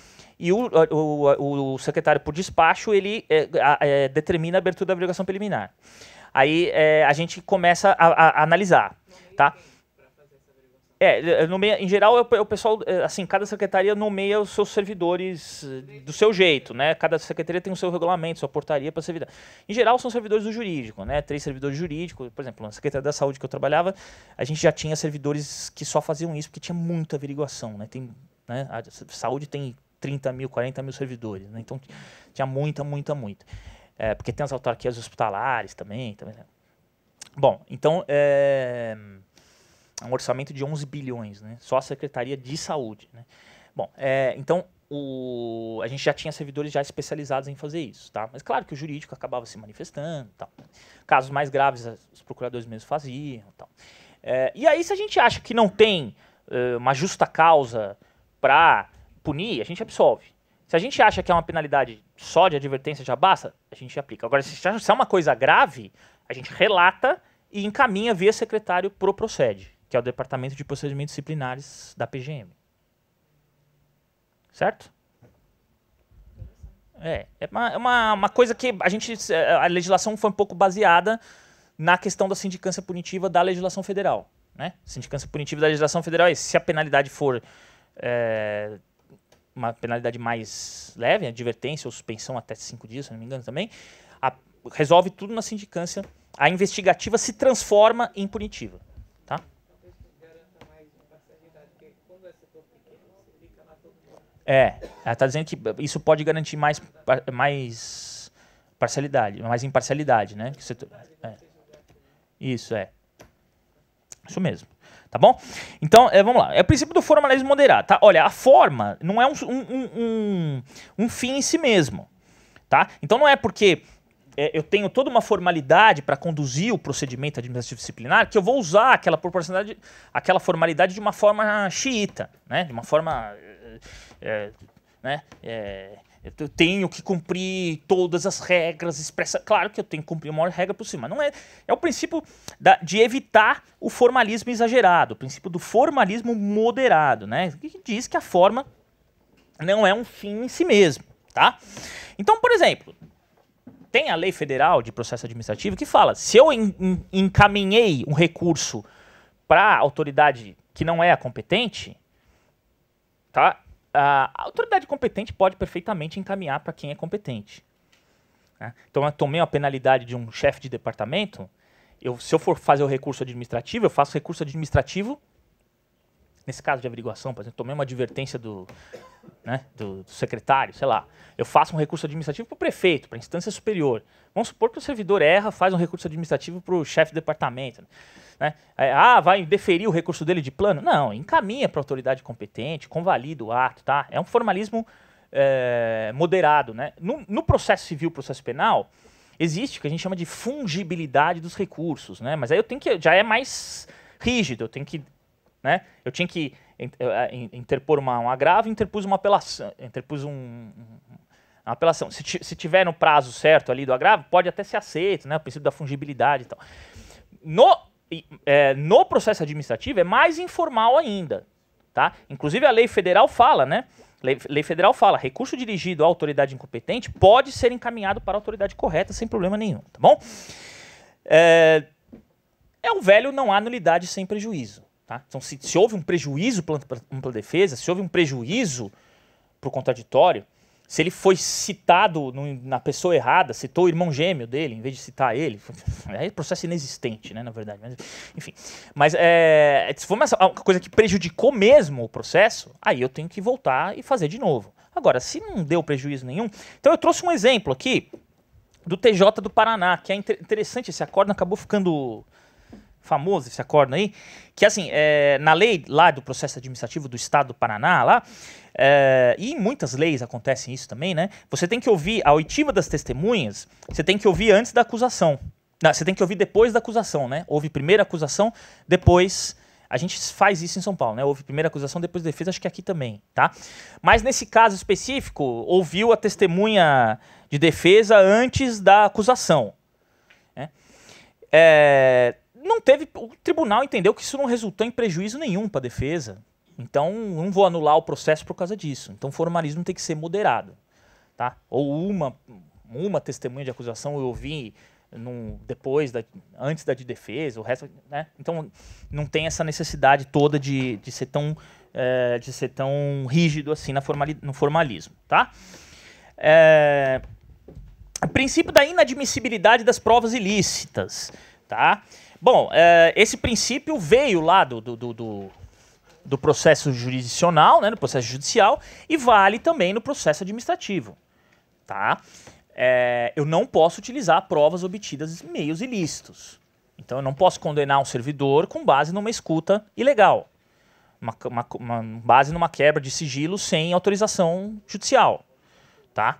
e o, o, o secretário, por despacho, ele é, é, determina a abertura da averiguação preliminar. Aí é, a gente começa a, a, a analisar, tá? É, nomeia, em geral, o pessoal, é, assim, cada secretaria nomeia os seus servidores eh, do seu jeito, né? Cada secretaria tem o seu regulamento, sua portaria para servir. Em geral, são servidores do jurídico, né? Três servidores jurídicos, por exemplo, na Secretaria da Saúde que eu trabalhava, a gente já tinha servidores que só faziam isso, porque tinha muita averiguação, né? Tem, né? A saúde tem 30 mil, 40 mil servidores, né? Então, tinha muita, muita, muita. É, porque tem as autarquias hospitalares também. também né? Bom, então é um orçamento de 11 bilhões, né? só a Secretaria de Saúde. Né? Bom, é, então o, a gente já tinha servidores já especializados em fazer isso, tá? Mas claro que o jurídico acabava se manifestando, tal. Casos mais graves os procuradores mesmo faziam, tal. É, e aí se a gente acha que não tem uma justa causa para punir, a gente absolve. Se a gente acha que é uma penalidade só de advertência já basta, a gente aplica. Agora, se é uma coisa grave, a gente relata e encaminha via secretário pro Procede, que é o Departamento de Procedimentos Disciplinares da PGM. Certo? É, é uma, é uma, uma coisa que a gente, eh, a legislação foi um pouco baseada na questão da sindicância punitiva da legislação federal. Né? Sindicância punitiva da legislação federal é se a penalidade for é, uma penalidade mais leve, né, advertência ou suspensão até cinco dias, se não me engano também, a, resolve tudo na sindicância. A investigativa se transforma em punitiva. Tá? É, ela está dizendo que isso pode garantir mais, mais parcialidade, mais imparcialidade, né? É. Isso, é. Isso mesmo tá bom? Então, é, vamos lá. É o princípio do formalismo moderado, tá? Olha, a forma não é um, um, um, um fim em si mesmo, tá? Então não é porque é, eu tenho toda uma formalidade para conduzir o procedimento administrativo disciplinar que eu vou usar aquela proporcionalidade, aquela formalidade de uma forma xiita, né? De uma forma... É, é né? É, eu tenho que cumprir todas as regras expressas. Claro que eu tenho que cumprir a maior regra possível, mas não é. É o princípio da, de evitar o formalismo exagerado, o princípio do formalismo moderado, né? Que diz que a forma não é um fim em si mesmo, tá? Então, por exemplo, tem a Lei Federal de Processo Administrativo que fala: se eu encaminhei um recurso para a autoridade que não é a competente, tá? a autoridade competente pode perfeitamente encaminhar para quem é competente. Né? Então, eu tomei a penalidade de um chefe de departamento. Eu, se eu for fazer o recurso administrativo, eu faço recurso administrativo. Nesse caso de averiguação, por exemplo, tomei uma advertência do, né, do, do secretário, sei lá. Eu faço um recurso administrativo para o prefeito, para a instância superior. Vamos supor que o servidor erra, faz um recurso administrativo para o chefe de departamento. Né? Né? É, ah, vai deferir o recurso dele de plano? Não, encaminha para a autoridade competente, convalida o ato, tá? É um formalismo é, moderado, né? No, no processo civil, processo penal, existe o que a gente chama de fungibilidade dos recursos, né? Mas aí eu tenho que já é mais rígido, eu tenho que, né? Eu tinha que interpor uma, um agravo, interpus uma apelação, interpus um uma apelação. Se, se, tiver no prazo certo ali do agravo, pode até ser aceito, né? O princípio da fungibilidade e tal. No é, no processo administrativo é mais informal ainda. Tá? Inclusive a lei federal fala, né? Lei, lei, federal fala, recurso dirigido à autoridade incompetente pode ser encaminhado para a autoridade correta sem problema nenhum, tá bom? É, é velho não há nulidade sem prejuízo, tá? Então se, se houve um prejuízo para ampla defesa, se houve um prejuízo para o contraditório, se ele foi citado no, na pessoa errada, citou o irmão gêmeo dele, em vez de citar ele, é processo inexistente, né, na verdade. Mas, enfim, mas é, se for uma, coisa que prejudicou mesmo o processo, aí eu tenho que voltar e fazer de novo. Agora, se não deu prejuízo nenhum, então eu trouxe um exemplo aqui do TJ do Paraná, que é interessante esse acordo, acabou ficando famoso esse acordo aí, que assim, é, na lei lá do processo administrativo do Estado do Paraná, lá, é, e em muitas leis acontece isso também, né? Você tem que ouvir a oitiva das testemunhas, você tem que ouvir antes da acusação. Não, você tem que ouvir depois da acusação, né? Houve primeira acusação, depois. A gente faz isso em São Paulo, né? Houve primeira acusação, depois defesa, acho que aqui também, tá? Mas nesse caso específico, ouviu a testemunha de defesa antes da acusação. Né? É, não teve. O tribunal entendeu que isso não resultou em prejuízo nenhum para a defesa. Então, não vou anular o processo por causa disso. Então, o formalismo tem que ser moderado. Tá? Ou uma, uma testemunha de acusação eu ouvi num, depois, da, antes da de defesa, o resto. Né? Então, não tem essa necessidade toda de, de ser tão. É, de ser tão rígido assim na formali, no formalismo, tá? É, eh, o princípio da inadmissibilidade das provas ilícitas, tá? Bom, é, esse princípio veio lá do, do, do, do do processo jurisdicional, né, do processo judicial, e vale também no processo administrativo. Tá? É, eu não posso utilizar provas obtidas em meios ilícitos. Então eu não posso condenar um servidor com base numa escuta ilegal, uma, uma, uma base numa quebra de sigilo sem autorização judicial. Tá?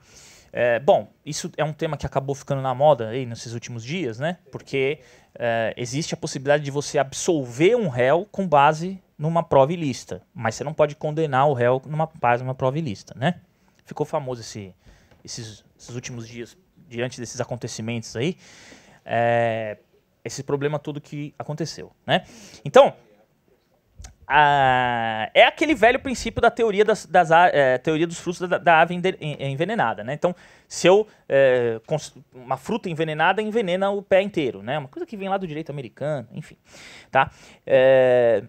É, bom, isso é um tema que acabou ficando na moda aí nesses últimos dias, né? Porque é, existe a possibilidade de você absolver um réu com base numa prova ilícita, mas você não pode condenar o réu numa base numa prova ilícita, né? Ficou famoso esse, esses, esses, últimos dias diante desses acontecimentos aí, é, esse problema todo que aconteceu, né? Então ah, é aquele velho princípio da teoria, das, das é, teoria dos frutos da, da, ave envenenada, né? Então, se eu é, uma fruta envenenada envenena o pé inteiro, né? Uma coisa que vem lá do direito americano, enfim, tá? É,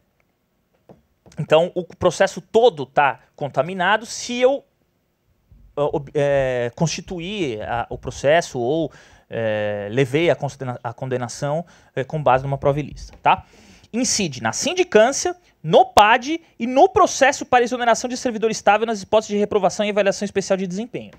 então, o processo todo está contaminado se eu é, é, constituir a, o processo ou é, levei a, a condenação com base numa prova ilícita, tá? incide na sindicância, no PAD e no processo para exoneração de servidor estável nas hipóteses de reprovação e avaliação especial de desempenho.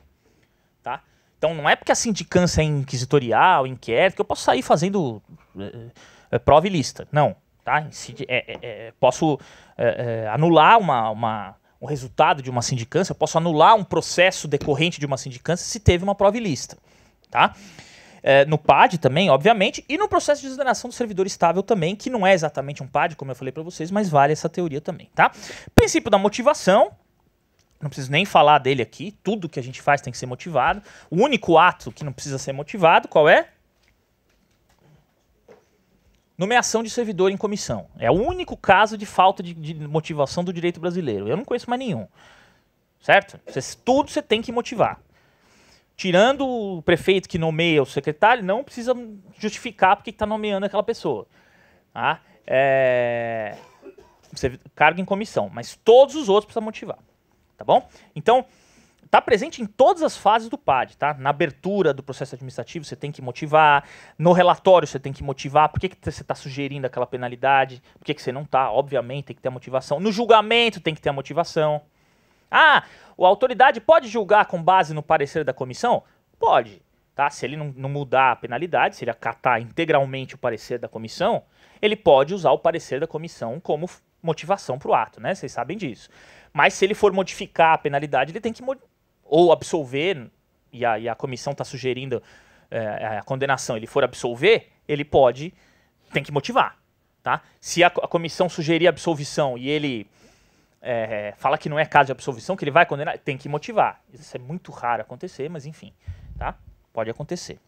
Tá? Então não é porque a sindicância é inquisitorial, inquérito, que eu posso sair fazendo é, é, prova e lista. Não. Tá? É, é, é, posso eh, anular uma, uma, um resultado de uma sindicância, posso anular um processo decorrente de uma sindicância se teve uma prova e lista. Tá? é, no PAD também, obviamente, e no processo de exoneração do servidor estável também, que não é exatamente um PAD, como eu falei para vocês, mas vale essa teoria também, tá? Princípio da motivação, não preciso nem falar dele aqui, tudo que a gente faz tem que ser motivado. O único ato que não precisa ser motivado, qual é? Nomeação de servidor em comissão. É o único caso de falta de, de motivação do direito brasileiro. Eu não conheço mais nenhum. Certo? Cês, tudo você tem que motivar tirando o prefeito que nomeia o secretário, não precisa justificar porque está nomeando aquela pessoa. Tá? É... carga em comissão, mas todos os outros precisa motivar. Tá bom? Então, está presente em todas as fases do PAD, tá? Na abertura do processo administrativo você tem que motivar, no relatório você tem que motivar, por que, que você está sugerindo aquela penalidade, por que, que você não está, obviamente tem que ter a motivação. No julgamento tem que ter a motivação. Ah, a autoridade pode julgar com base no parecer da comissão? Pode. Tá? Se ele não, não, mudar a penalidade, se ele acatar integralmente o parecer da comissão, ele pode usar o parecer da comissão como motivação para o ato, né? Vocês sabem disso. Mas se ele for modificar a penalidade, ele tem que ou absolver, e a, e a comissão está sugerindo é, é, a condenação, ele for absolver, ele pode, tem que motivar, tá? Se a, a comissão sugerir absolvição e ele é, fala que não é caso de absolvição, que ele vai condenar, tem que motivar. Isso é muito raro acontecer, mas enfim, tá? Pode acontecer.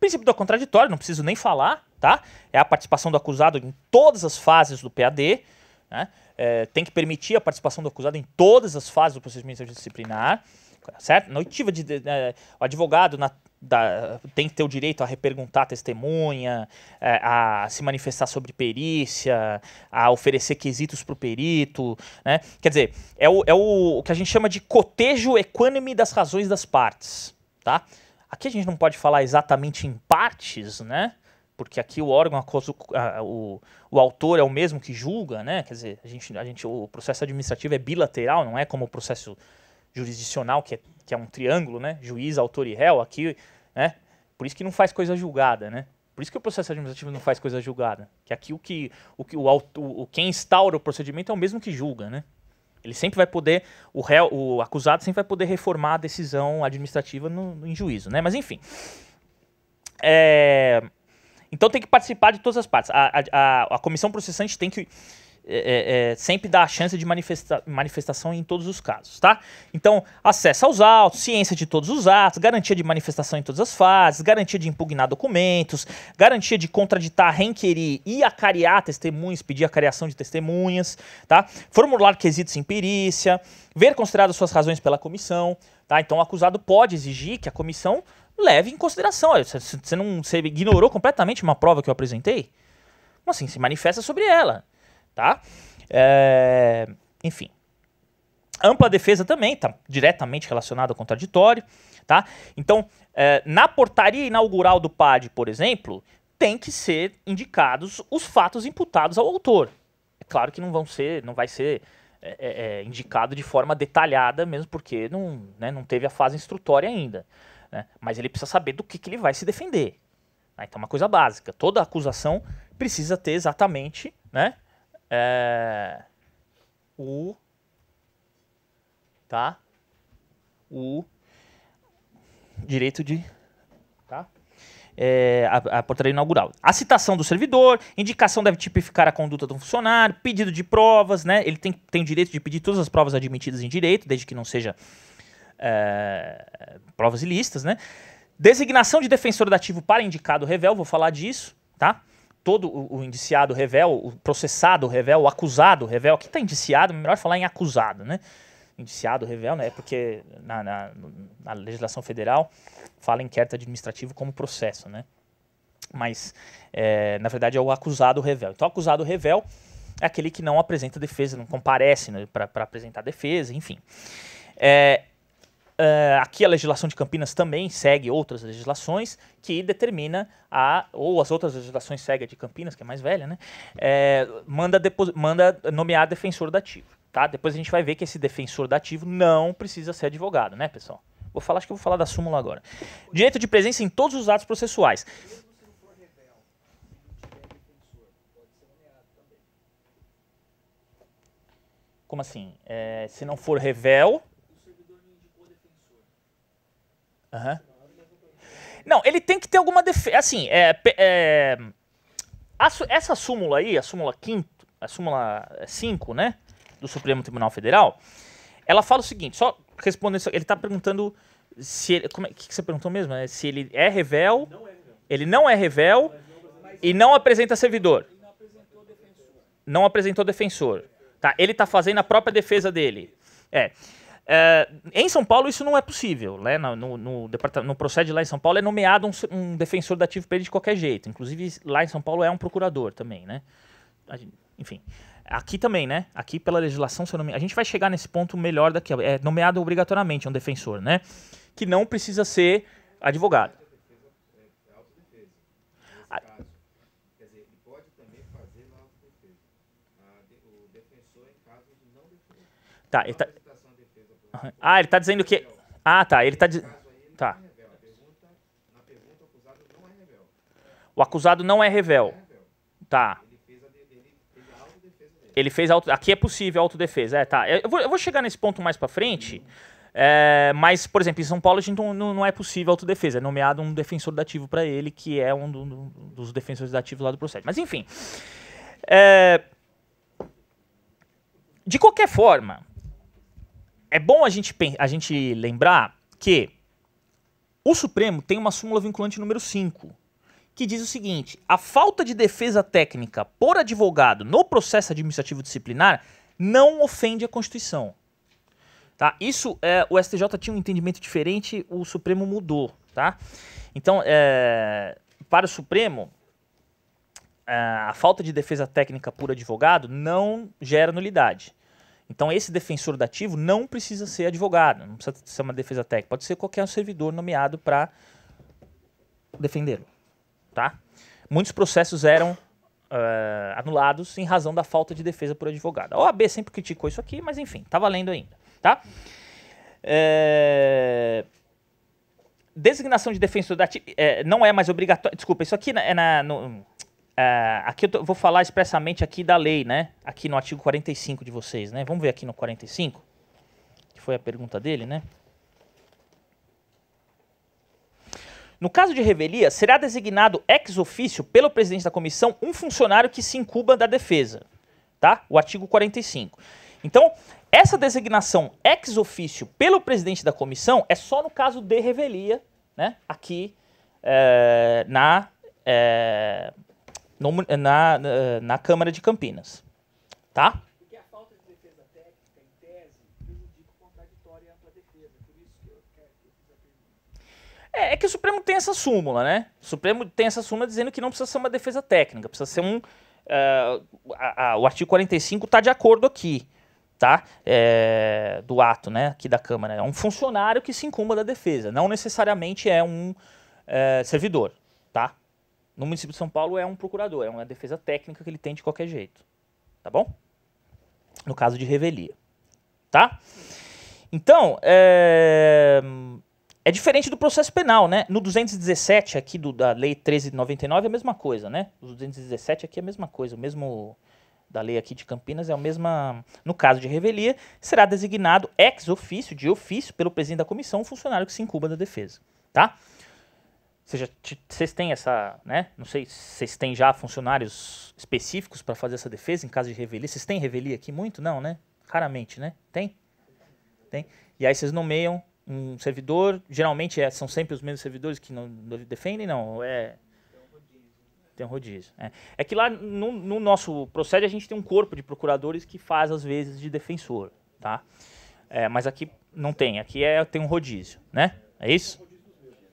Princípio do contraditório, não preciso nem falar, tá? É a participação do acusado em todas as fases do PAD, né? É, tem que permitir a participação do acusado em todas as fases do procedimento disciplinar, certo? Na oitiva de, de, de, é, o advogado na, da, tem que ter o direito a reperguntar a testemunha, a, é, a se manifestar sobre perícia, a oferecer quesitos para o perito. Né? Quer dizer, é, o, é o, o, que a gente chama de cotejo equânime das razões das partes. Tá? Aqui a gente não pode falar exatamente em partes, né? porque aqui o órgão, a, o, o autor é o mesmo que julga, né? quer dizer, a gente, a gente, o processo administrativo é bilateral, não é como o processo jurisdicional que é que é um triângulo, né? Juiz, autor e réu, aqui, né? Por isso que não faz coisa julgada, né? Por isso que o processo administrativo não faz coisa julgada. Que aqui o que o, que, o, o quem instaura o procedimento é o mesmo que julga, né? Ele sempre vai poder, o réu, o acusado sempre vai poder reformar a decisão administrativa no, no em juízo, né? Mas enfim. É, então tem que participar de todas as partes. A, a, a, a comissão processante tem que é, é, é, sempre dá a chance de manifesta manifestação em todos os casos, tá? Então, acesso aos autos, ciência de todos os atos, garantia de manifestação em todas as fases, garantia de impugnar documentos, garantia de contraditar, requerir e acariar testemunhas, pedir a criação de testemunhas, tá? Formular quesitos em perícia, ver consideradas suas razões pela comissão, tá? Então, o acusado pode exigir que a comissão leve em consideração. você não você ignorou completamente uma prova que eu apresentei? Como assim? Se manifesta sobre ela tá? É, enfim. Ampla defesa também está diretamente relacionada ao contraditório, tá? Então, é, na portaria inaugural do PAD, por exemplo, tem que ser indicados os fatos imputados ao autor. É claro que não vão ser, não vai ser é, é, é, indicado de forma detalhada, mesmo porque não, né, não teve a fase instrutória ainda. Né? Mas ele precisa saber do que, que ele vai se defender. Né? Então, é uma coisa básica. Toda acusação precisa ter exatamente né, é, o, tá? O direito de, tá? É, a, a portaria inaugural. A citação do servidor, indicação deve tipificar a conduta do funcionário, pedido de provas, né? Ele tem, tem o direito de pedir todas as provas admitidas em direito, desde que não seja é, provas ilícitas, né? Designação de defensor dativo para indicado revel, vou falar disso, tá? todo o, o, indiciado revel, o processado revel, o acusado revel, quem está indiciado, melhor falar em acusado, né? Indiciado revel, né? É porque na, na, na legislação federal fala inquérito administrativo como processo, né? Mas, é, na verdade, é o acusado revel. Então, o acusado revel é aquele que não apresenta defesa, não comparece né, para apresentar defesa, enfim. É, Uh, aqui a legislação de Campinas também segue outras legislações que determina a, ou as outras legislações segue a de Campinas, que é mais velha, né? É, manda, manda nomear defensor dativo, tá? Depois a gente vai ver que esse defensor dativo não precisa ser advogado, né, pessoal? Vou falar, acho que vou falar da súmula agora. Direito de presença em todos os atos processuais. Como assim? É, se não for revel, Uhum. Não, ele tem que ter alguma defesa. Assim, é, é, essa súmula aí, a súmula 5, a súmula 5, é, né? Do Supremo Tribunal Federal, ela fala o seguinte, só respondendo ele está perguntando se ele. O é, que, que, você perguntou mesmo? Né, se ele é revel. Não é Ele não é revel e não apresenta servidor. Não apresentou defensor. Não apresentou defensor. Tá, ele está fazendo a própria defesa dele. É. É, em São Paulo isso não é possível, né? No, no, no, no procede lá em São Paulo é nomeado um, um defensor da ele de qualquer jeito. Inclusive lá em São Paulo é um procurador também, né? Enfim, aqui também, né? Aqui pela legislação, se nome... a gente vai chegar nesse ponto melhor daqui. É nomeado obrigatoriamente um defensor, né? Que não precisa ser advogado. Tá, ele tá, ah, ele tá dizendo que... Ah, tá, ele tá dizendo... Tá. O acusado não é revel. Tá. Ele fez auto... Aqui é possível autodefesa. É, tá. Eu vou, eu vou chegar nesse ponto mais pra frente. É, mas, por exemplo, em São Paulo a gente não, não, é possível autodefesa. É nomeado um defensor dativo para ele, que é um do, dos defensores dativos lá do processo. Mas, enfim. É, de qualquer forma, é bom a gente, a gente lembrar que o Supremo tem uma súmula vinculante número 5, que diz o seguinte: a falta de defesa técnica por advogado no processo administrativo disciplinar não ofende a Constituição. Tá? Isso é, o STJ tinha um entendimento diferente, o Supremo mudou. Tá? Então, é, para o Supremo, é, a falta de defesa técnica por advogado não gera nulidade. Então esse defensor dativo não precisa ser advogado, não precisa ser uma defesa técnica, pode ser qualquer servidor nomeado para defendê-lo, tá? Muitos processos eram uh, anulados em razão da falta de defesa por advogado. A OAB sempre criticou isso aqui, mas enfim, está valendo ainda, tá? É... Designação de defensor dativo é, eh, não é mais obrigatório. Desculpa, isso aqui é na, no, Uh, aqui eu tô, vou falar expressamente aqui da lei, né? Aqui no artigo 45 de vocês, né? Vamos ver aqui no 45, que foi a pergunta dele, né? No caso de revelia, será designado ex ofício pelo presidente da comissão um funcionário que se incuba da defesa, tá? O artigo 45. Então, essa designação ex ofício pelo presidente da comissão é só no caso de revelia, né? Aqui é, na é, no, na, na Câmara de Campinas. Tá? É, que o Supremo tem essa súmula, né? O Supremo tem essa súmula dizendo que não precisa ser uma defesa técnica, precisa ser um. Uh, a, a, o artigo 45 está de acordo aqui, tá? É, do ato, né? Aqui da Câmara. É um funcionário que se incumba da defesa, não necessariamente é um uh, servidor, no município de São Paulo é um procurador, é uma defesa técnica que ele tem de qualquer jeito. Tá bom? No caso de revelia. Tá? Então, é, é diferente do processo penal, né? No 217 aqui do, da lei 1399 é a mesma coisa, né? O 217 aqui é a mesma coisa, o mesmo da lei aqui de Campinas é o mesmo. No caso de revelia, será designado ex ofício, de ofício, pelo presidente da comissão, um funcionário que se incuba da defesa, tá? Vocês têm essa, né? Não sei se vocês têm já funcionários específicos para fazer essa defesa em caso de revelia. Vocês têm revelia aqui muito? Não, né? Raramente, né? Tem? Tem. E aí vocês nomeiam um servidor. Geralmente é, são sempre os mesmos servidores que não defendem, não? É, tem um rodízio. É, é que lá no, no nosso procede a gente tem um corpo de procuradores que faz às vezes de defensor, tá? É, mas aqui não tem, aqui é, tem um rodízio, né? É isso?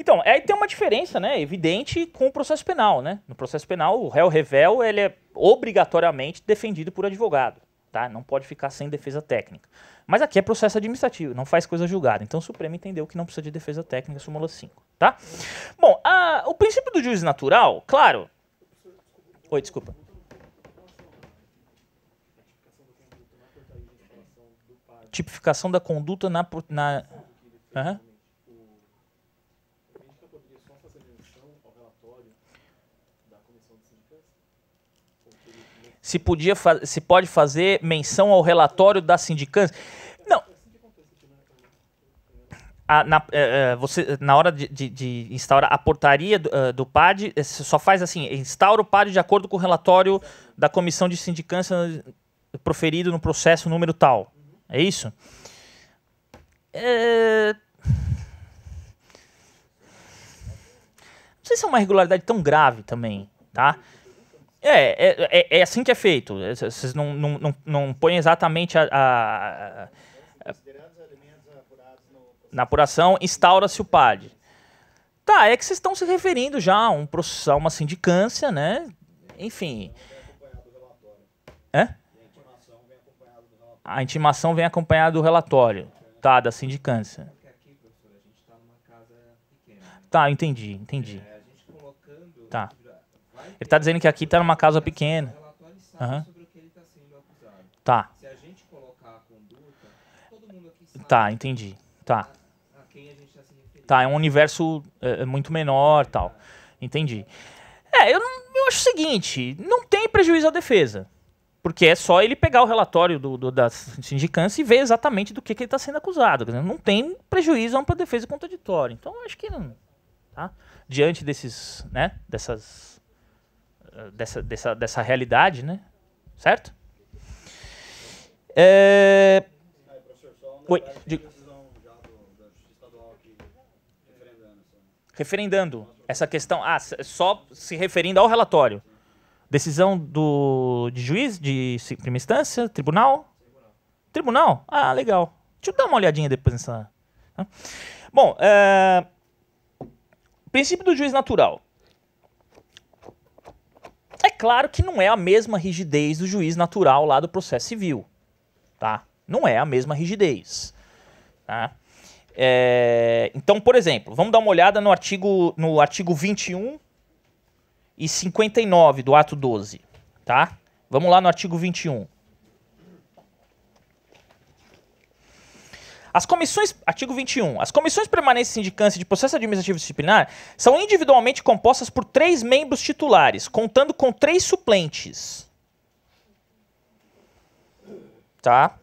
Então, aí tem uma diferença, né, evidente com o processo penal, né? No processo penal, o réu revel, ele é obrigatoriamente defendido por advogado, tá? Não pode ficar sem defesa técnica. Mas aqui é processo administrativo, não faz coisa julgada. Então o Supremo entendeu que não precisa de defesa técnica, súmula 5, tá? Bom, a, o princípio do juiz natural, claro... Oi, desculpa. Tipificação da conduta na... na... Uhum. se, podia se pode fazer menção ao relatório da sindicância. Não. A, na, é, você, na hora de, de, de, instaurar a portaria do, uh, do PAD, só faz assim: instaura o PAD de acordo com o relatório da comissão de sindicância proferido no processo número tal. É isso? É... Não sei se é uma irregularidade tão grave também, tá? É, é, é, é, assim que é feito. É, vocês não, não, não, não põem exatamente a. a, a na apuração, instaura-se o PAD. Tá, é que vocês estão se referindo já a, um, a uma sindicância, né? Enfim. É? A intimação vem acompanhada do relatório, tá? Da sindicância. Tá, né? tá, entendi, entendi. É, tá. Ele está dizendo que aqui está numa casa pequena. Uhum. Tá. Tá, entendi. Tá. Tá, tá, é um universo é, é, muito menor tal. Entendi. É, eu, eu acho o seguinte, não tem prejuízo à defesa. Porque é só ele pegar o relatório do, do da sindicância e ver exatamente do que, que ele está sendo acusado. Dizer, não tem prejuízo à ampla defesa contraditória. Então, acho que não. Tá? Diante desses, né, dessas dessa, dessa, dessa realidade, né? Certo? É... Oi, de... Referendando essa questão, ah, só se referindo ao relatório. Decisão do de juiz de primeira instância, tribunal? Tribunal? Ah, legal. Deixa eu dar uma olhadinha depois nessa. Né? Bom, é... princípio do juiz natural. É claro que não é a mesma rigidez do juiz natural lá do processo civil, tá? Não é a mesma rigidez, tá? É, então, por exemplo, vamos dar uma olhada no artigo, no artigo 21 e 59 do ato 12, tá? Vamos lá no artigo 21. As comissões, artigo 21, as comissões permanentes de sindicância de processo administrativo disciplinar são individualmente compostas por três membros titulares, contando com três suplentes. Tá?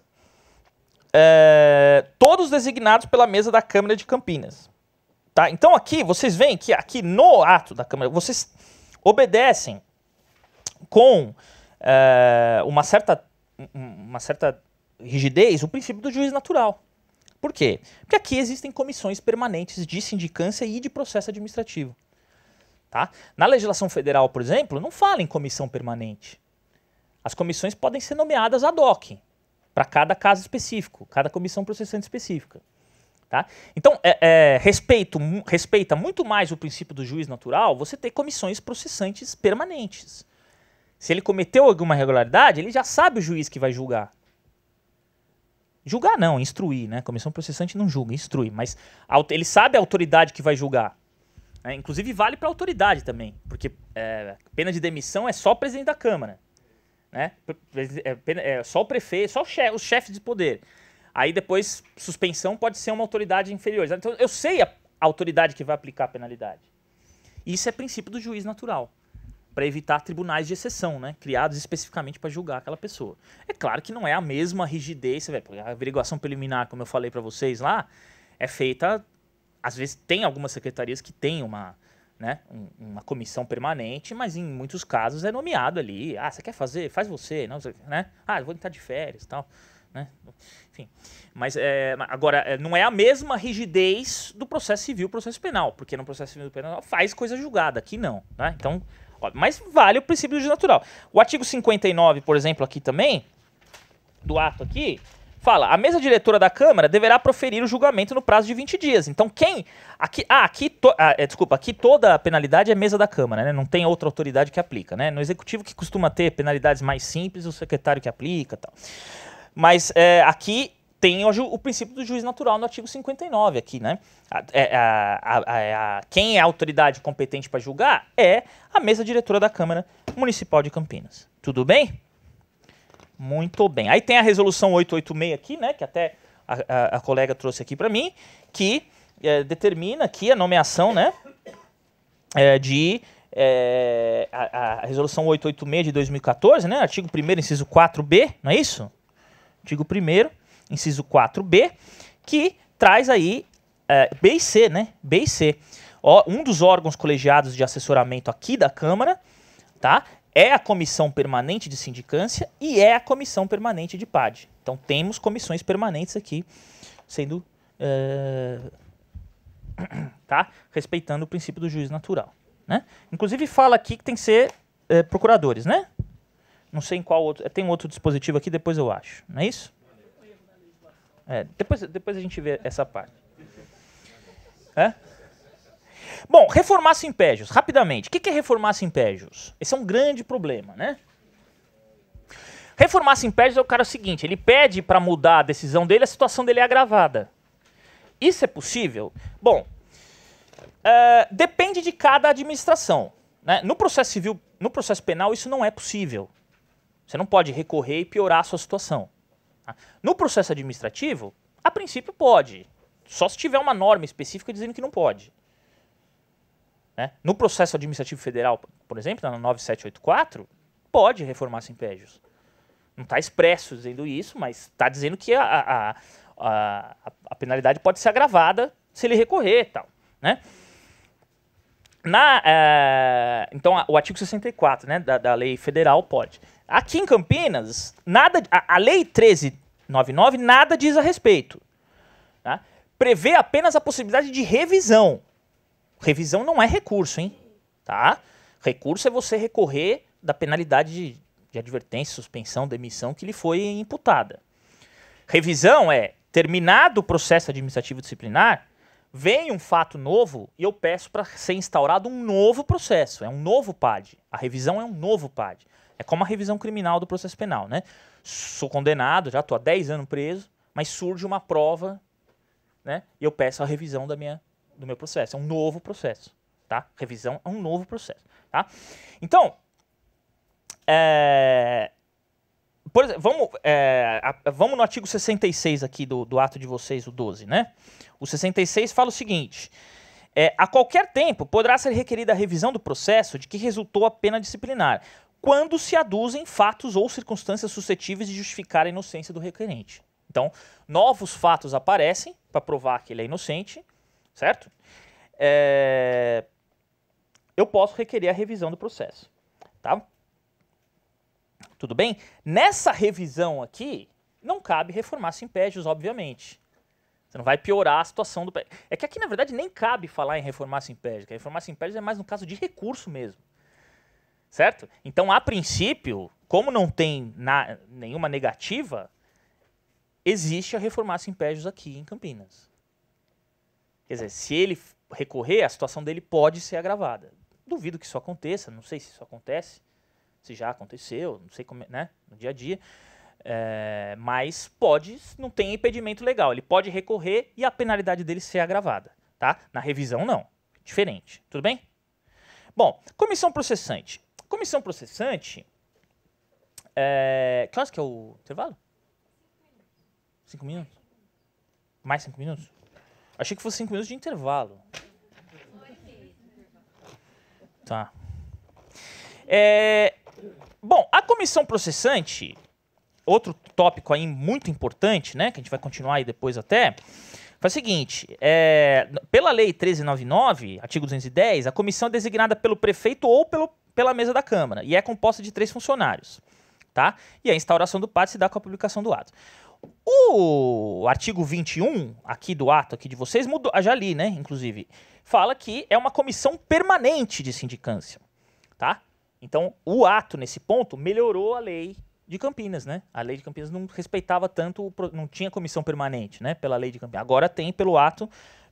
É, todos designados pela mesa da Câmara de Campinas. Tá? Então aqui, vocês veem que aqui no ato da Câmara, vocês obedecem com é, uma certa uma certa rigidez o princípio do juiz natural. Por quê? Porque aqui existem comissões permanentes de sindicância e de processo administrativo. Tá? Na legislação federal, por exemplo, não fala em comissão permanente. As comissões podem ser nomeadas ad hoc, para cada caso específico, cada comissão processante específica. Tá? Então, é, é, respeito, respeita muito mais o princípio do juiz natural você ter comissões processantes permanentes. Se ele cometeu alguma irregularidade, ele já sabe o juiz que vai julgar. Julgar não, instruir, né? A comissão processante não julga, instrui, mas ele sabe a autoridade que vai julgar. É, inclusive vale para autoridade também, porque é, pena de demissão é só o presidente da Câmara, né? É, é, só o prefeito, só o chefe, os chefes de poder. Aí depois suspensão pode ser uma autoridade inferior. Então eu sei a autoridade que vai aplicar a penalidade. Isso é princípio do juiz natural para evitar tribunais de exceção, né? Criados especificamente para julgar aquela pessoa. É claro que não é a mesma rigidez, véio, a averiguação preliminar, como eu falei para vocês lá, é feita. Às vezes tem algumas secretarias que têm uma, né, um, uma comissão permanente, mas em muitos casos é nomeado ali. Ah, você quer fazer? Faz você, não, né? Ah, eu vou entrar de férias, tal. Né? Enfim. Mas é, agora, é, não é a mesma rigidez do processo civil e processo penal, porque no processo civil e penal faz coisa julgada, aqui não. Né? Então, Óbvio, mas vale o princípio do natural. O artigo 59, por exemplo, aqui também, do ato aqui, fala: a mesa diretora da Câmara deverá proferir o julgamento no prazo de 20 dias. Então, quem. Aqui, ah, aqui. To, ah, é, desculpa, aqui toda a penalidade é mesa da Câmara, né? Não tem outra autoridade que aplica, né? No executivo que costuma ter penalidades mais simples, o secretário que aplica tal. Mas é, aqui tem hoje o princípio do juiz natural no artigo 59 aqui, né? A, é, a, é a, quem é a autoridade competente para julgar é a mesa diretora da Câmara Municipal de Campinas. Tudo bem? Muito bem. Aí tem a resolução 886 aqui, né? Que até a, colega trouxe aqui para mim, que é, determina aqui a nomeação, né? É, de é, a, a resolução 886 de 2014, né? Artigo 1 inciso 4b, não é isso? Artigo 1 inciso 4B, que traz aí é, B e C, né? B e C. Ó, um dos órgãos colegiados de assessoramento aqui da Câmara, tá? É a comissão permanente de sindicância e é a comissão permanente de PAD. Então temos comissões permanentes aqui sendo. É, tá? Respeitando o princípio do juiz natural. Né? Inclusive fala aqui que tem que ser é, procuradores, né? Não sei em qual outro. Tem um outro dispositivo aqui, depois eu acho. Não é isso? É, depois, depois a gente vê essa parte. É? Bom, reformar simpégios, rapidamente. O que é reformar simpégios? Esse é um grande problema, né? Reformar simpégios é o cara é o seguinte, ele pede para mudar a decisão dele, a situação dele é agravada. Isso é possível? Bom, uh, depende de cada administração. Né? No processo civil, no processo penal, isso não é possível. Você não pode recorrer e piorar a sua situação. Tá? No processo administrativo, a princípio pode, só se tiver uma norma específica dizendo que não pode. Né? No processo administrativo federal, por exemplo, na 9784, pode reformar simpédios. Não está expresso dizendo isso, mas está dizendo que a, a, a, a, penalidade pode ser agravada se ele recorrer e tal. Né? Na, é, então, o artigo 64 né, da, da lei federal pode. Aqui em Campinas, nada, a, a Lei 1399 nada diz a respeito. Tá? Prevê apenas a possibilidade de revisão. Revisão não é recurso, hein? Tá? Recurso é você recorrer da penalidade de, de advertência, suspensão, demissão que lhe foi imputada. Revisão é terminado o processo administrativo disciplinar, vem um fato novo e eu peço para ser instaurado um novo processo, é um novo PAD. A revisão é um novo PAD. É como a revisão criminal do processo penal, né? Sou condenado, já estou há 10 anos preso, mas surge uma prova, né? E eu peço a revisão da minha, do meu processo. É um novo processo, tá? Revisão é um novo processo, tá? Então, é, por exemplo, vamos, é, a, vamos no artigo 66 aqui do, do ato de vocês, o 12, né? O 66 fala o seguinte... É, a qualquer tempo poderá ser requerida a revisão do processo de que resultou a pena disciplinar, quando se aduzem fatos ou circunstâncias suscetíveis de justificar a inocência do requerente. Então, novos fatos aparecem para provar que ele é inocente, certo? É... Eu posso requerer a revisão do processo, tá? Tudo bem? Nessa revisão aqui, não cabe reformar simpédios, obviamente. Você não vai piorar a situação do... É que aqui, na verdade, nem cabe falar em reformar porque Reformar simpédio é mais no caso de recurso mesmo certo? Então, a princípio, como não tem na, nenhuma negativa, existe a reformar Simpégios aqui em Campinas. Quer dizer, se ele recorrer, a situação dele pode ser agravada. Duvido que isso aconteça, não sei se isso acontece, se já aconteceu, não sei como, é, né, no dia a dia. É, mas pode, não tem impedimento legal, ele pode recorrer e a penalidade dele ser agravada, tá? Na revisão, não. Diferente, tudo bem? Bom, comissão processante. Comissão processante. É, que horas que é o intervalo? Cinco minutos? Mais cinco minutos? Achei que fosse cinco minutos de intervalo. Tá. É, bom, a comissão processante, outro tópico aí muito importante, né? Que a gente vai continuar aí depois até. Faz o seguinte, é, pela lei 1399, artigo 210, a comissão é designada pelo prefeito ou pelo pela mesa da Câmara e é composta de três funcionários. Tá? E a instauração do pacto se dá com a publicação do ato. O artigo 21 aqui do ato aqui de vocês mudou, já li, né, inclusive, fala que é uma comissão permanente de sindicância, tá? Então, o ato nesse ponto melhorou a lei de Campinas, né? A lei de Campinas não respeitava tanto, não tinha comissão permanente, né, pela lei de Campinas. Agora tem pelo ato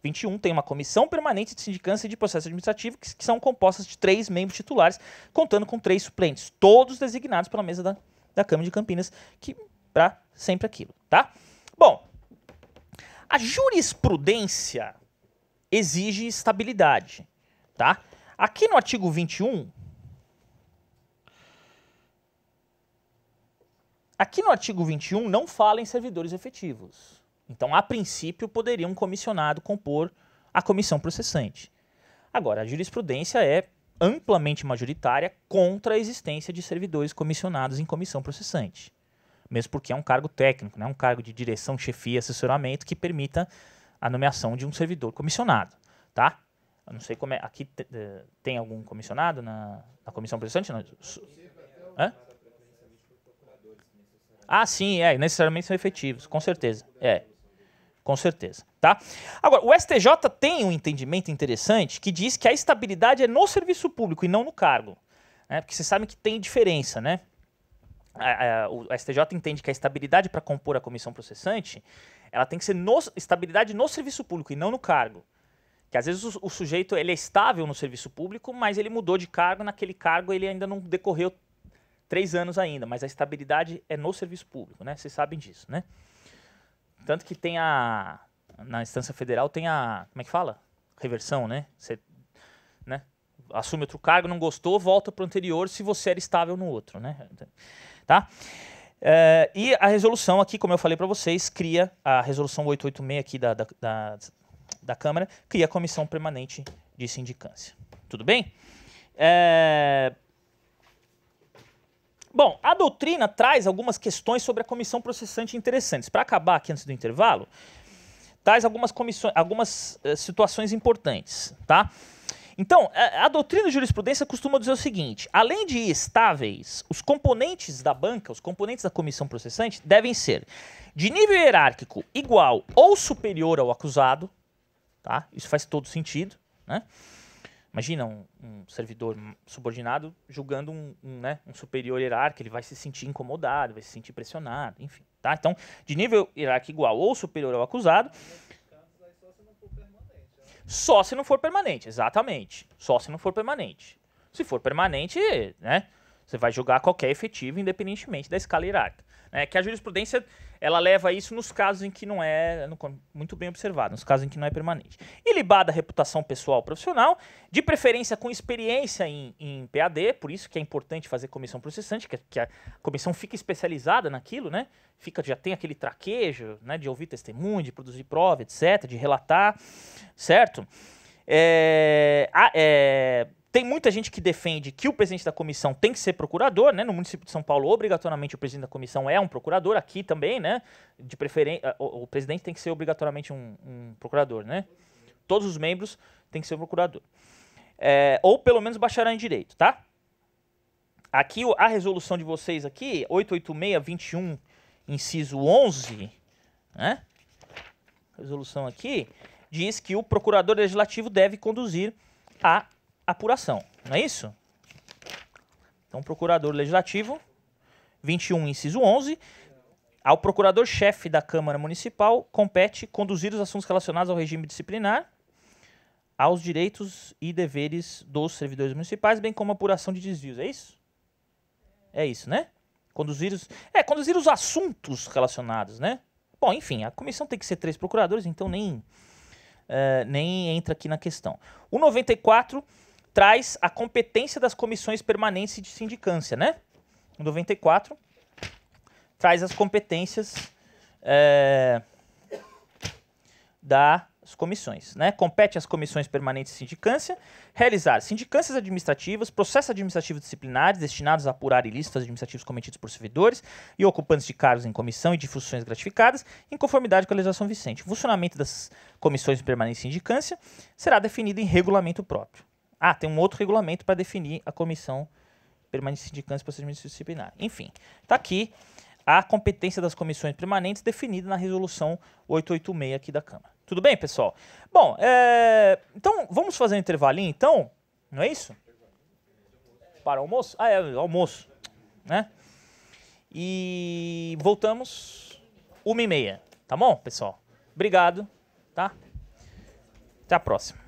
21 tem uma comissão permanente de sindicância e de processo administrativo que, que são compostas de três membros titulares, contando com três suplentes, todos designados pela mesa da, da Câmara de Campinas, que para sempre aquilo, tá? Bom, a jurisprudência exige estabilidade, tá? Aqui no artigo 21, aqui no artigo 21 não fala em servidores efetivos. Então, a princípio, poderia um comissionado compor a comissão processante. Agora, a jurisprudência é amplamente majoritária contra a existência de servidores comissionados em comissão processante. Mesmo porque é um cargo técnico, né? um cargo de direção, chefia, assessoramento que permita a nomeação de um servidor comissionado. Tá? Eu não sei como é. Aqui eh, tem algum comissionado na, na comissão processante? Não. Hã? Ah, sim, é. Necessariamente são efetivos, com certeza. É com certeza, tá? Agora, o STJ tem um entendimento interessante que diz que a estabilidade é no serviço público e não no cargo, né? Porque vocês sabem que tem diferença, né? A, a, o STJ entende que a estabilidade para compor a comissão processante, ela tem que ser no, estabilidade no serviço público e não no cargo. Que às vezes o, o, sujeito ele é estável no serviço público, mas ele mudou de cargo, naquele cargo ele ainda não decorreu três anos ainda, mas a estabilidade é no serviço público, né? Vocês sabem disso, né? Tanto que tem a. Na instância federal tem a. Como é que fala? Reversão, né? Você né? assume outro cargo, não gostou, volta para o anterior se você era estável no outro, né? Tá? É, e a resolução aqui, como eu falei para vocês, cria a resolução 886 aqui da, da, da, da, Câmara, cria a comissão permanente de sindicância. Tudo bem? É, Bom, a doutrina traz algumas questões sobre a comissão processante interessantes. Para acabar aqui antes do intervalo, traz algumas, comissões, algumas eh, situações importantes, tá? Então, a, doutrina de jurisprudência costuma dizer o seguinte: além de estáveis, os componentes da banca, os componentes da comissão processante, devem ser de nível hierárquico igual ou superior ao acusado, tá? Isso faz todo sentido, né? Imagina um, um, servidor subordinado julgando um, um, né, um superior hierárquico, ele vai se sentir incomodado, vai se sentir pressionado, enfim. Tá? Então, de nível hierárquico igual ou superior ao acusado. Só se não for permanente, exatamente. Só se não for permanente. Se for permanente, né, você vai julgar qualquer efetivo, independentemente da escala hierárquica né, que a jurisprudência ela leva isso nos casos em que não é muito bem observado, nos casos em que não é permanente. Ilibada reputação pessoal profissional, de preferência com experiência em, em, PAD, por isso que é importante fazer comissão processante, que, que a comissão fica especializada naquilo, né? Fica, já tem aquele traquejo né, de ouvir testemunho, de produzir prova, etc., de relatar, certo? É, a, é, tem muita gente que defende que o presidente da comissão tem que ser procurador, né? No município de São Paulo, obrigatoriamente o presidente da comissão é um procurador, aqui também, né? De preferência, ah, o, o, presidente tem que ser obrigatoriamente um, um, procurador, né? Todos os membros têm que ser um procurador. É, ou pelo menos bacharel em direito, tá? Aqui a resolução de vocês aqui, 886-21, inciso 11, né? Resolução aqui diz que o procurador legislativo deve conduzir a apuração, não é isso? Então, procurador legislativo, 21, inciso 11. Ao procurador-chefe da Câmara Municipal compete conduzir os assuntos relacionados ao regime disciplinar, aos direitos e deveres dos servidores municipais, bem como apuração de desvios. É isso? É isso, né? Conduzir os, é, conduzir os assuntos relacionados, né? Bom, enfim, a comissão tem que ser três procuradores, então nem, uh, nem entra aqui na questão. O 94 traz a competência das comissões permanentes de sindicância, né? Em 94, traz as competências é, das comissões, né? Compete às comissões permanentes de sindicância realizar sindicâncias administrativas, processos administrativos disciplinares destinados a apurar ilícitos administrativos cometidos por servidores e ocupantes de cargos em comissão e de funções gratificadas, em conformidade com a legislação vigente. O funcionamento das comissões permanentes de sindicância será definido em regulamento próprio. Ah, tem um outro regulamento para definir a comissão permanente de câncer e procedimento disciplinar. Enfim, está aqui a competência das comissões permanentes definida na resolução 886 aqui da Câmara. Tudo bem, pessoal? Bom, é... então vamos fazer um intervalinho, então, não é isso? Para o almoço? Ah, é, almoço, né? E voltamos uma e meia, tá bom, pessoal? Obrigado, tá? Até a próxima.